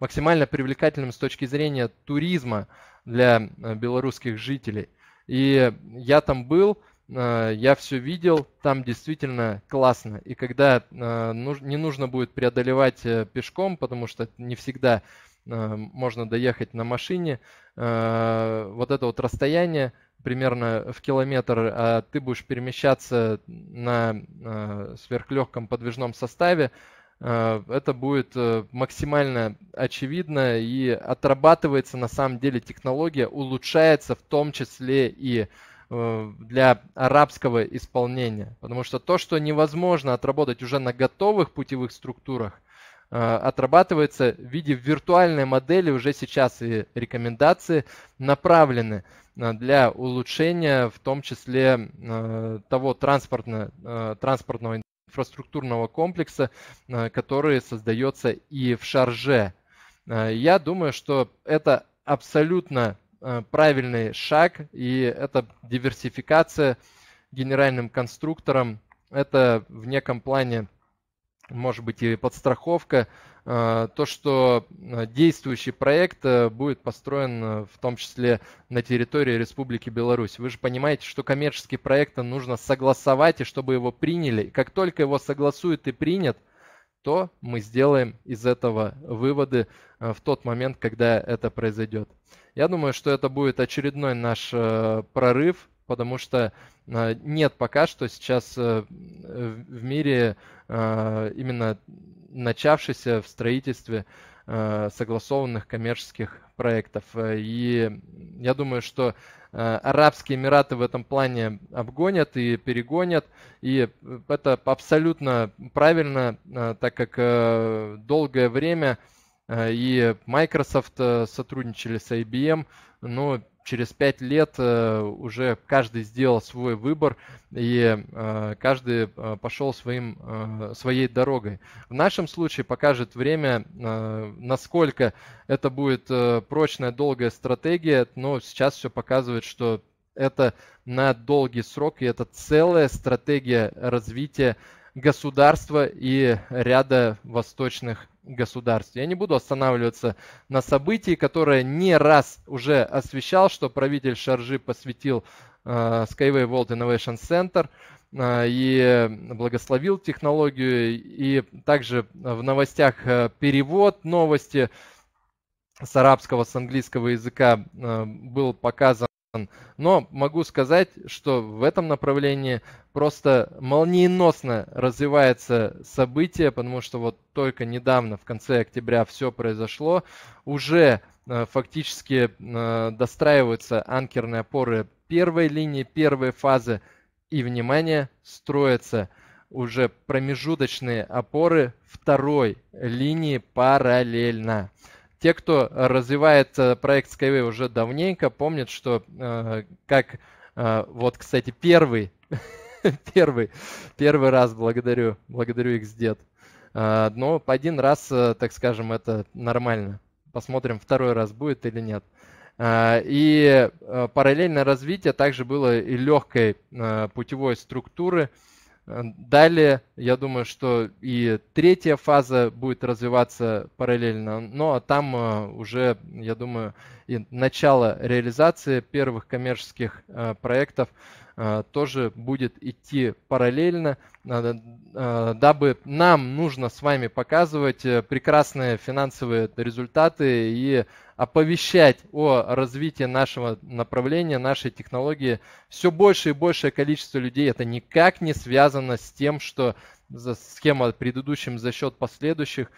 максимально привлекательным с точки зрения туризма для белорусских жителей. И я там был, я все видел, там действительно классно. И когда не нужно будет преодолевать пешком, потому что не всегда можно доехать на машине, Э, вот это вот расстояние примерно в километр, а ты будешь перемещаться на э, сверхлегком подвижном составе, э, это будет э, максимально очевидно и отрабатывается на самом деле технология, улучшается в том числе и э, для арабского исполнения. Потому что то, что невозможно отработать уже на готовых путевых структурах, а, отрабатывается в виде виртуальной модели уже сейчас и рекомендации направлены а, для улучшения в том числе а, того транспортно транспортного инфраструктурного комплекса, который создается и в Шарже. Я думаю, что это абсолютно правильный шаг, и это диверсификация генеральным конструктором, это в неком плане может быть и подстраховка, э, то, что э, действующий проект э, будет построен в том числе на территории Республики Беларусь. Вы же понимаете, что коммерческие проекты нужно согласовать, и чтобы его приняли. как только его согласуют и принят, то мы сделаем из этого выводы в тот момент, когда это произойдет. Я думаю, что это будет очередной наш прорыв потому что э, нет пока что сейчас э, в мире э, именно начавшейся в строительстве согласованных коммерческих проектов. И я думаю, что Арабские Эмираты в этом плане обгонят и перегонят. И это абсолютно правильно, так как долгое время и Microsoft сотрудничали с IBM, но ну, через пять лет э, уже каждый сделал свой выбор и э, каждый э, пошел своим, своей дорогой. В нашем случае покажет время, насколько это будет прочная, долгая стратегия, но сейчас все показывает, что это на долгий срок, и это целая стратегия развития государства и ряда восточных государстве. Я не буду останавливаться на событии, которое не раз уже освещал, что правитель Шаржи посвятил э, Skyway World Innovation Center э, и благословил технологию. И также в новостях э, перевод новости с арабского, с английского языка был показан но могу сказать, что в этом направлении просто молниеносно развивается событие, потому что вот только недавно, в конце октября, все произошло. Уже э, фактически э, достраиваются анкерные опоры первой линии, первой фазы. И, внимание, строятся уже промежуточные опоры второй линии параллельно. Те, кто развивает э, проект Skyway уже давненько, помнят, что э, как э, вот, кстати, первый, первый, первый раз благодарю, благодарю их дед. Но по один раз, так скажем, это нормально. Посмотрим, второй раз будет или нет. И параллельное развитие также было и легкой путевой структуры, Э, далее, я думаю, что и третья фаза будет развиваться параллельно, но там э, уже, я думаю, и начало реализации первых коммерческих э, проектов э, тоже будет идти параллельно, э, дабы нам нужно с вами показывать прекрасные финансовые результаты и оповещать о развитии нашего направления, нашей технологии. Все больше и большее количество людей это никак не связано с тем, что схема предыдущим за счет последующих.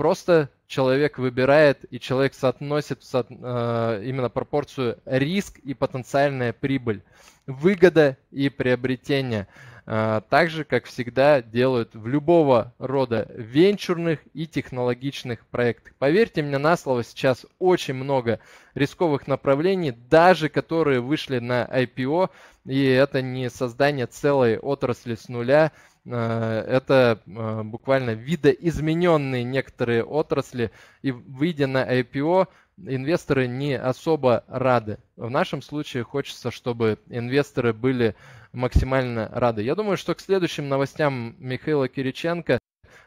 Просто человек выбирает и человек соотносит э, именно пропорцию риск и потенциальная прибыль, выгода и приобретение. А, так же, как всегда, делают в любого рода венчурных и технологичных проектах. Поверьте мне на слово, сейчас очень много рисковых направлений, даже которые вышли на IPO, и это не создание целой отрасли с нуля, а, это а, буквально видоизмененные некоторые отрасли, и выйдя на IPO, инвесторы не особо рады. В нашем случае хочется, чтобы инвесторы были максимально рады. Я думаю, что к следующим новостям Михаила Кириченко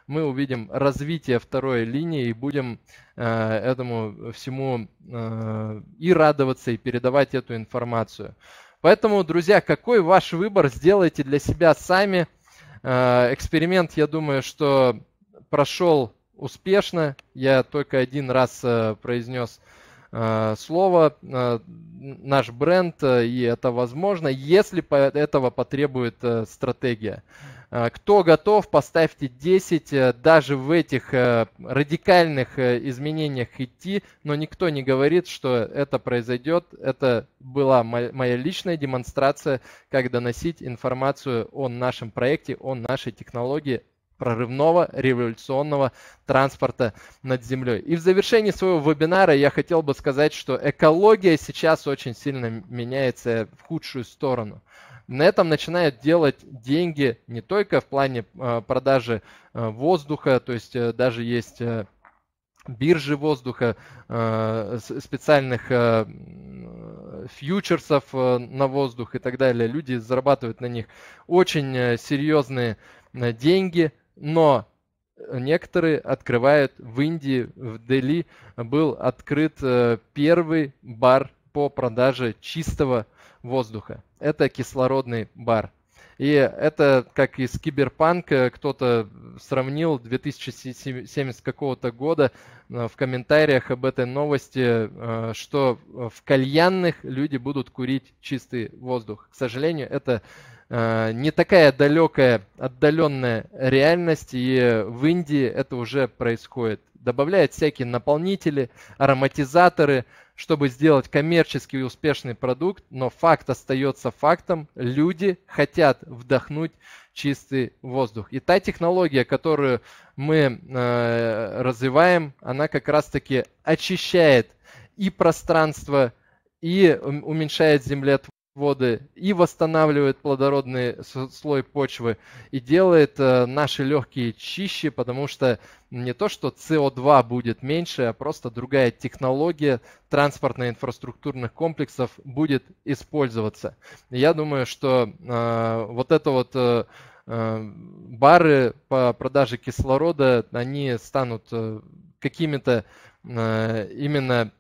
мы увидим развитие второй линии и будем э, этому всему э, и радоваться, и передавать эту информацию. Поэтому, друзья, какой ваш выбор, сделайте для себя сами. Э, эксперимент, я думаю, что прошел успешно. Я только один раз э, произнес э, слово, э, наш бренд, и это возможно, если этого потребует стратегия. Кто готов, поставьте 10, даже в этих радикальных изменениях идти, но никто не говорит, что это произойдет. Это была моя личная демонстрация, как доносить информацию о нашем проекте, о нашей технологии, прорывного революционного транспорта над землей. И в завершении своего вебинара я хотел бы сказать, что экология сейчас очень сильно меняется в худшую сторону. На этом начинают делать деньги не только в плане а, продажи а, воздуха, то есть э, даже есть э, биржи воздуха, э, специальных фьючерсов на воздух и так далее. Люди зарабатывают на них очень серьезные деньги – но э, некоторые открывают в Индии, в Дели был открыт э, первый бар по продаже чистого воздуха. Это кислородный бар. И это как из киберпанка кто-то сравнил 2070 какого-то года э, в комментариях об этой новости, что в кальянных люди будут курить чистый воздух. К сожалению, это Э, не такая далекая, отдаленная реальность, и в Индии это уже происходит. Добавляют всякие наполнители, ароматизаторы, чтобы сделать коммерческий и успешный продукт, но факт остается фактом. Люди хотят вдохнуть чистый воздух. И та технология, которую мы э, развиваем, она как раз-таки очищает и пространство, и уменьшает землетворение воды и восстанавливает плодородный слой почвы и делает э, наши легкие чище, потому что не то, что СО2 будет меньше, а просто другая технология транспортно-инфраструктурных комплексов будет использоваться. Я думаю, что э, вот это вот э, э бары по продаже кислорода, они станут э, какими-то э, именно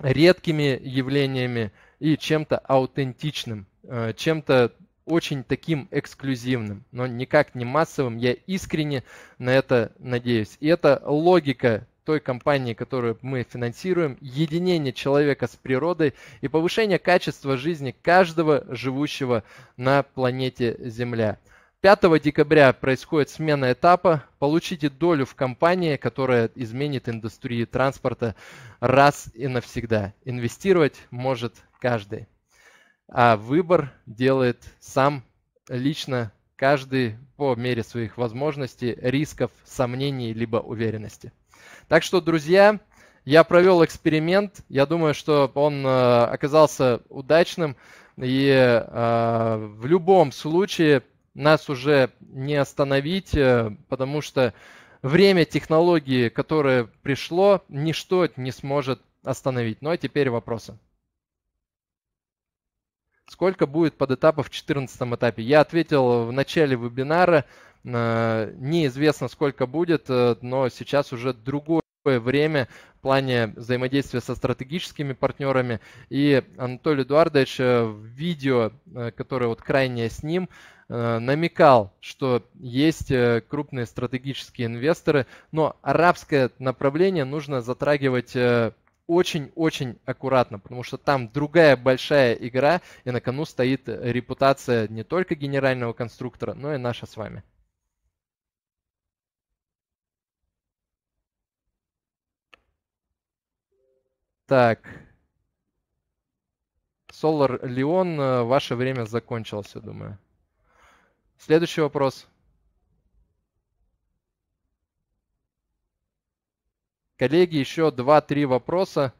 редкими явлениями, и чем-то аутентичным, э, чем-то очень таким эксклюзивным, но никак не массовым. Я искренне на это надеюсь. И это логика той компании, которую мы финансируем, единение человека с природой и повышение качества жизни каждого живущего на планете Земля. 5 декабря происходит смена этапа. Получите долю в компании, которая изменит индустрию транспорта раз и навсегда. Инвестировать может каждый. А выбор делает сам лично каждый по мере своих возможностей, рисков, сомнений, либо уверенности. Так что, друзья, я провел эксперимент. Я думаю, что он э, оказался удачным. И э, в любом случае нас уже не остановить, э, потому что время технологии, которое пришло, ничто не сможет остановить. Ну а теперь вопросы. Сколько будет подэтапов в 14 этапе? Я ответил в начале вебинара, э, неизвестно сколько будет, э, но сейчас уже другое время в плане взаимодействия со стратегическими партнерами. И Анатолий Эдуардович в видео, которое вот крайнее с ним, Э, намекал, что есть э, крупные стратегические инвесторы, но арабское направление нужно затрагивать очень-очень э, аккуратно, потому что там другая большая игра, и на кону стоит репутация не только генерального конструктора, но и наша с вами. Так. Solar Leon, ваше время закончилось, я думаю. Следующий вопрос. Коллеги, еще 2-3 вопроса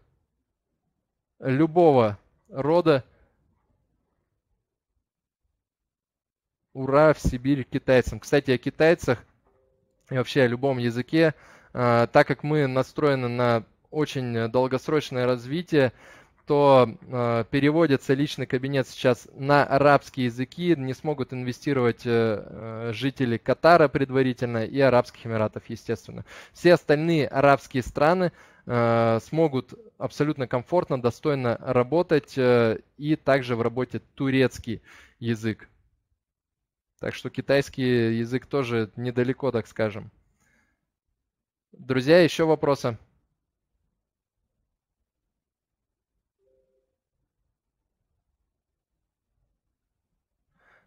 любого рода. Ура в Сибирь китайцам. Кстати, о китайцах и вообще о любом языке. А, так как мы настроены на очень долгосрочное развитие, кто э, переводит личный кабинет сейчас на арабские языки, не смогут инвестировать э, э, жители Катара предварительно и Арабских Эмиратов, естественно. Все остальные арабские страны э, смогут абсолютно комфортно, достойно работать э, и также в работе турецкий язык. Так что китайский язык тоже недалеко, так скажем. Друзья, еще вопросы?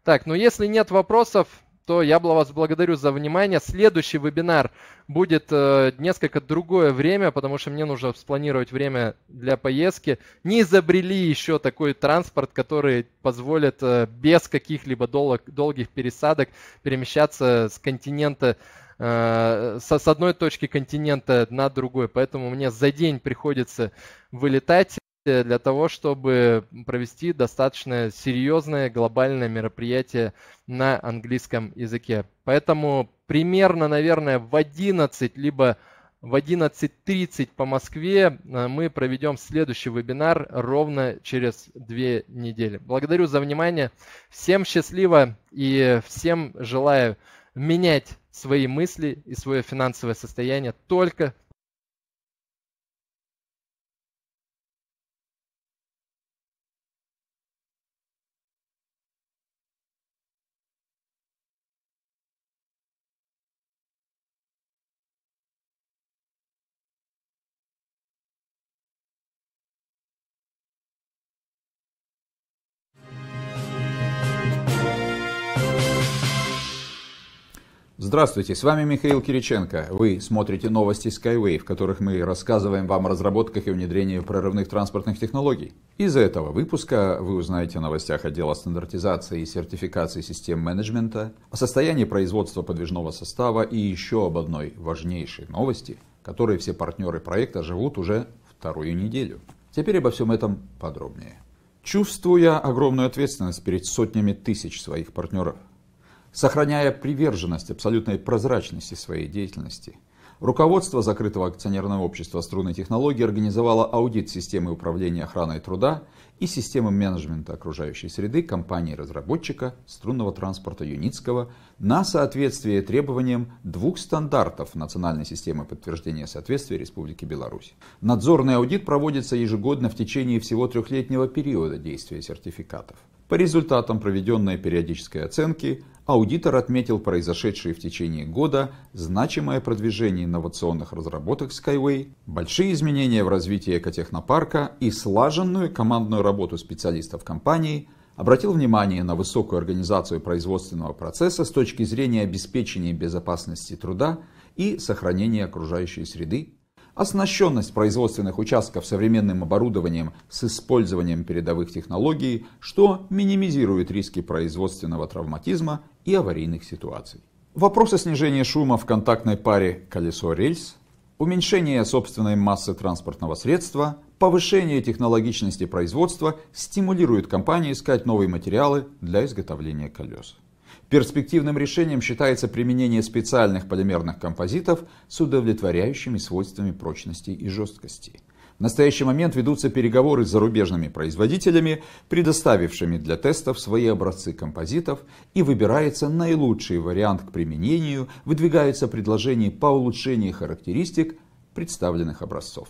Так, ну если нет вопросов, то я вас благодарю за внимание. Следующий вебинар будет э, несколько другое время, потому что мне нужно спланировать время для поездки. Не изобрели еще такой транспорт, который позволит э, без каких-либо долг, долгих пересадок перемещаться с континента э, с одной точки континента на другой. Поэтому мне за день приходится вылетать. Э, для того, чтобы провести достаточно серьезное глобальное мероприятие на английском языке. Поэтому примерно, наверное, в 11, либо в 11.30 по Москве э, мы проведем следующий вебинар ровно через две недели. Благодарю за внимание. Всем счастливо и всем желаю менять свои мысли и свое финансовое состояние только Здравствуйте, с вами Михаил Кириченко. Вы смотрите новости Skyway, в которых мы рассказываем вам о разработках и внедрении прорывных транспортных технологий. Из этого выпуска вы узнаете о новостях отдела стандартизации и сертификации систем менеджмента, о состоянии производства подвижного состава и еще об одной важнейшей новости, которой все партнеры проекта живут уже вторую неделю. Теперь обо всем этом подробнее. Чувствуя огромную ответственность перед сотнями тысяч своих партнеров, сохраняя приверженность абсолютной прозрачности своей деятельности. Руководство закрытого акционерного общества Струнной технологии» организовало аудит системы управления охраной труда и системы менеджмента окружающей среды компании-разработчика струнного транспорта Юницкого на соответствие требованиям двух стандартов национальной системы подтверждения соответствия Республики Беларусь. Надзорный аудит проводится ежегодно в течение всего трехлетнего периода действия сертификатов. По результатам проведенной периодической оценки аудитор отметил произошедшие в течение года значимое продвижение инновационных разработок Skyway, большие изменения в развитии экотехнопарка и слаженную командную работу специалистов компании, обратил внимание на высокую организацию производственного процесса с точки зрения обеспечения безопасности труда и сохранения окружающей среды Оснащенность производственных участков современным оборудованием с использованием передовых технологий, что минимизирует риски производственного травматизма и аварийных ситуаций. Вопросы снижения шума в контактной паре колесо-рельс, уменьшение собственной массы транспортного средства, повышение технологичности производства стимулирует компании искать новые материалы для изготовления колес. Перспективным решением считается применение специальных полимерных композитов с удовлетворяющими свойствами прочности и жесткости. В настоящий момент ведутся переговоры с зарубежными производителями, предоставившими для тестов свои образцы композитов, и выбирается наилучший вариант к применению, выдвигаются предложения по улучшению характеристик представленных образцов.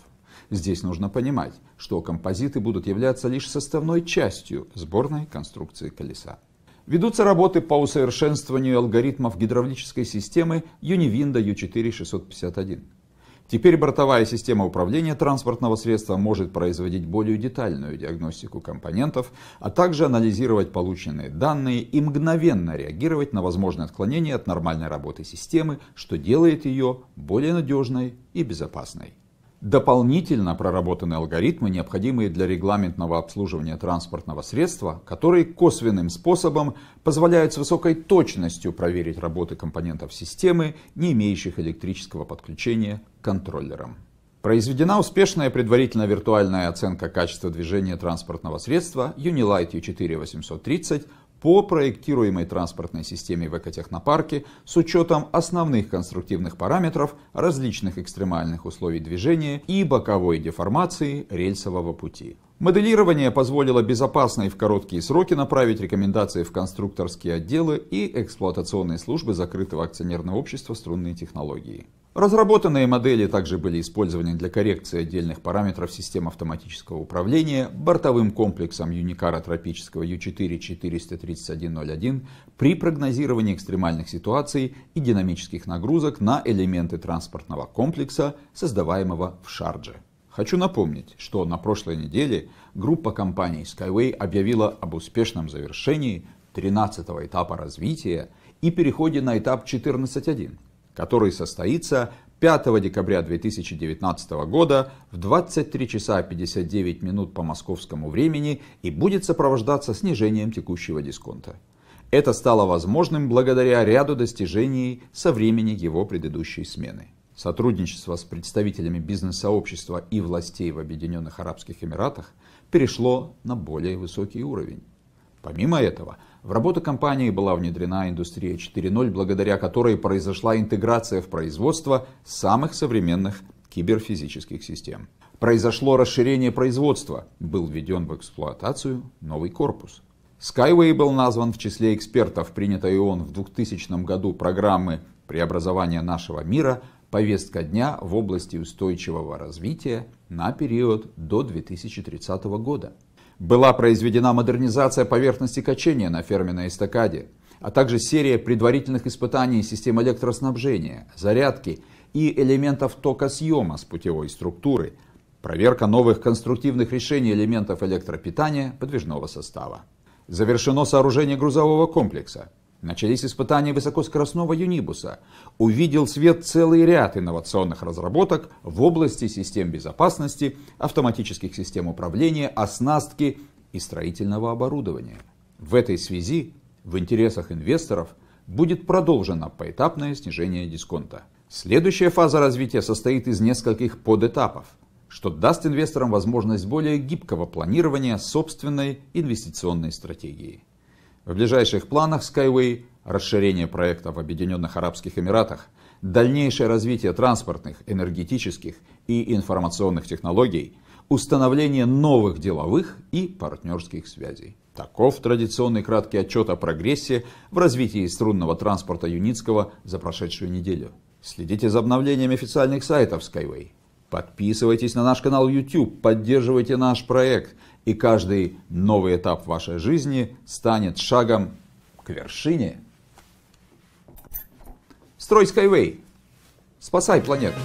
Здесь нужно понимать, что композиты будут являться лишь составной частью сборной конструкции колеса. Ведутся работы по усовершенствованию алгоритмов гидравлической системы Univинда U4-651. Теперь бортовая система управления транспортного средства может производить более детальную диагностику компонентов, а также анализировать полученные данные и мгновенно реагировать на возможные отклонения от нормальной работы системы, что делает ее более надежной и безопасной дополнительно проработаны алгоритмы, необходимые для регламентного обслуживания транспортного средства, которые косвенным способом позволяют с высокой точностью проверить работы компонентов системы, не имеющих электрического подключения к контроллерам. Произведена успешная предварительно виртуальная оценка качества движения транспортного средства Unilight U4830 по проектируемой транспортной системе в экотехнопарке с учетом основных конструктивных параметров, различных экстремальных условий движения и боковой деформации рельсового пути. Моделирование позволило безопасно и в короткие сроки направить рекомендации в конструкторские отделы и эксплуатационные службы закрытого акционерного общества струнные технологии. Разработанные модели также были использованы для коррекции отдельных параметров систем автоматического управления бортовым комплексом Юникара тропического U4-43101 при прогнозировании экстремальных ситуаций и динамических нагрузок на элементы транспортного комплекса, создаваемого в Шардже. Хочу напомнить, что на прошлой неделе группа компаний Skyway объявила об успешном завершении 13 этапа развития и переходе на этап 14.1 который состоится 5 декабря 2019 года в 23 часа 59 минут по московскому времени и будет сопровождаться снижением текущего дисконта. Это стало возможным благодаря ряду достижений со времени его предыдущей смены. Сотрудничество с представителями бизнес-сообщества и властей в Объединенных Арабских Эмиратах перешло на более высокий уровень. Помимо этого, в работу компании была внедрена индустрия 4.0, благодаря которой произошла интеграция в производство самых современных киберфизических систем. Произошло расширение производства, был введен в эксплуатацию новый корпус. Skyway был назван в числе экспертов, принятой он в 2000 году программы преобразования нашего мира повестка дня в области устойчивого развития на период до 2030 года. Была произведена модернизация поверхности качения на ферменной эстакаде, а также серия предварительных испытаний систем электроснабжения, зарядки и элементов тока съема с путевой структуры, проверка новых конструктивных решений элементов электропитания подвижного состава. Завершено сооружение грузового комплекса, Начались испытания высокоскоростного Юнибуса. Увидел свет целый ряд инновационных разработок в области систем безопасности, автоматических систем управления, оснастки и строительного оборудования. В этой связи в интересах инвесторов будет продолжено поэтапное снижение дисконта. Следующая фаза развития состоит из нескольких подэтапов, что даст инвесторам возможность более гибкого планирования собственной инвестиционной стратегии. В ближайших планах Skyway – расширение проекта в Объединенных Арабских Эмиратах, дальнейшее развитие транспортных, энергетических и информационных технологий, установление новых деловых и партнерских связей. Таков традиционный краткий отчет о прогрессе в развитии струнного транспорта Юницкого за прошедшую неделю. Следите за обновлениями официальных сайтов Skyway. Подписывайтесь на наш канал YouTube, поддерживайте наш проект – и каждый новый этап вашей жизни станет шагом к вершине. Строй Skyway. Спасай планету.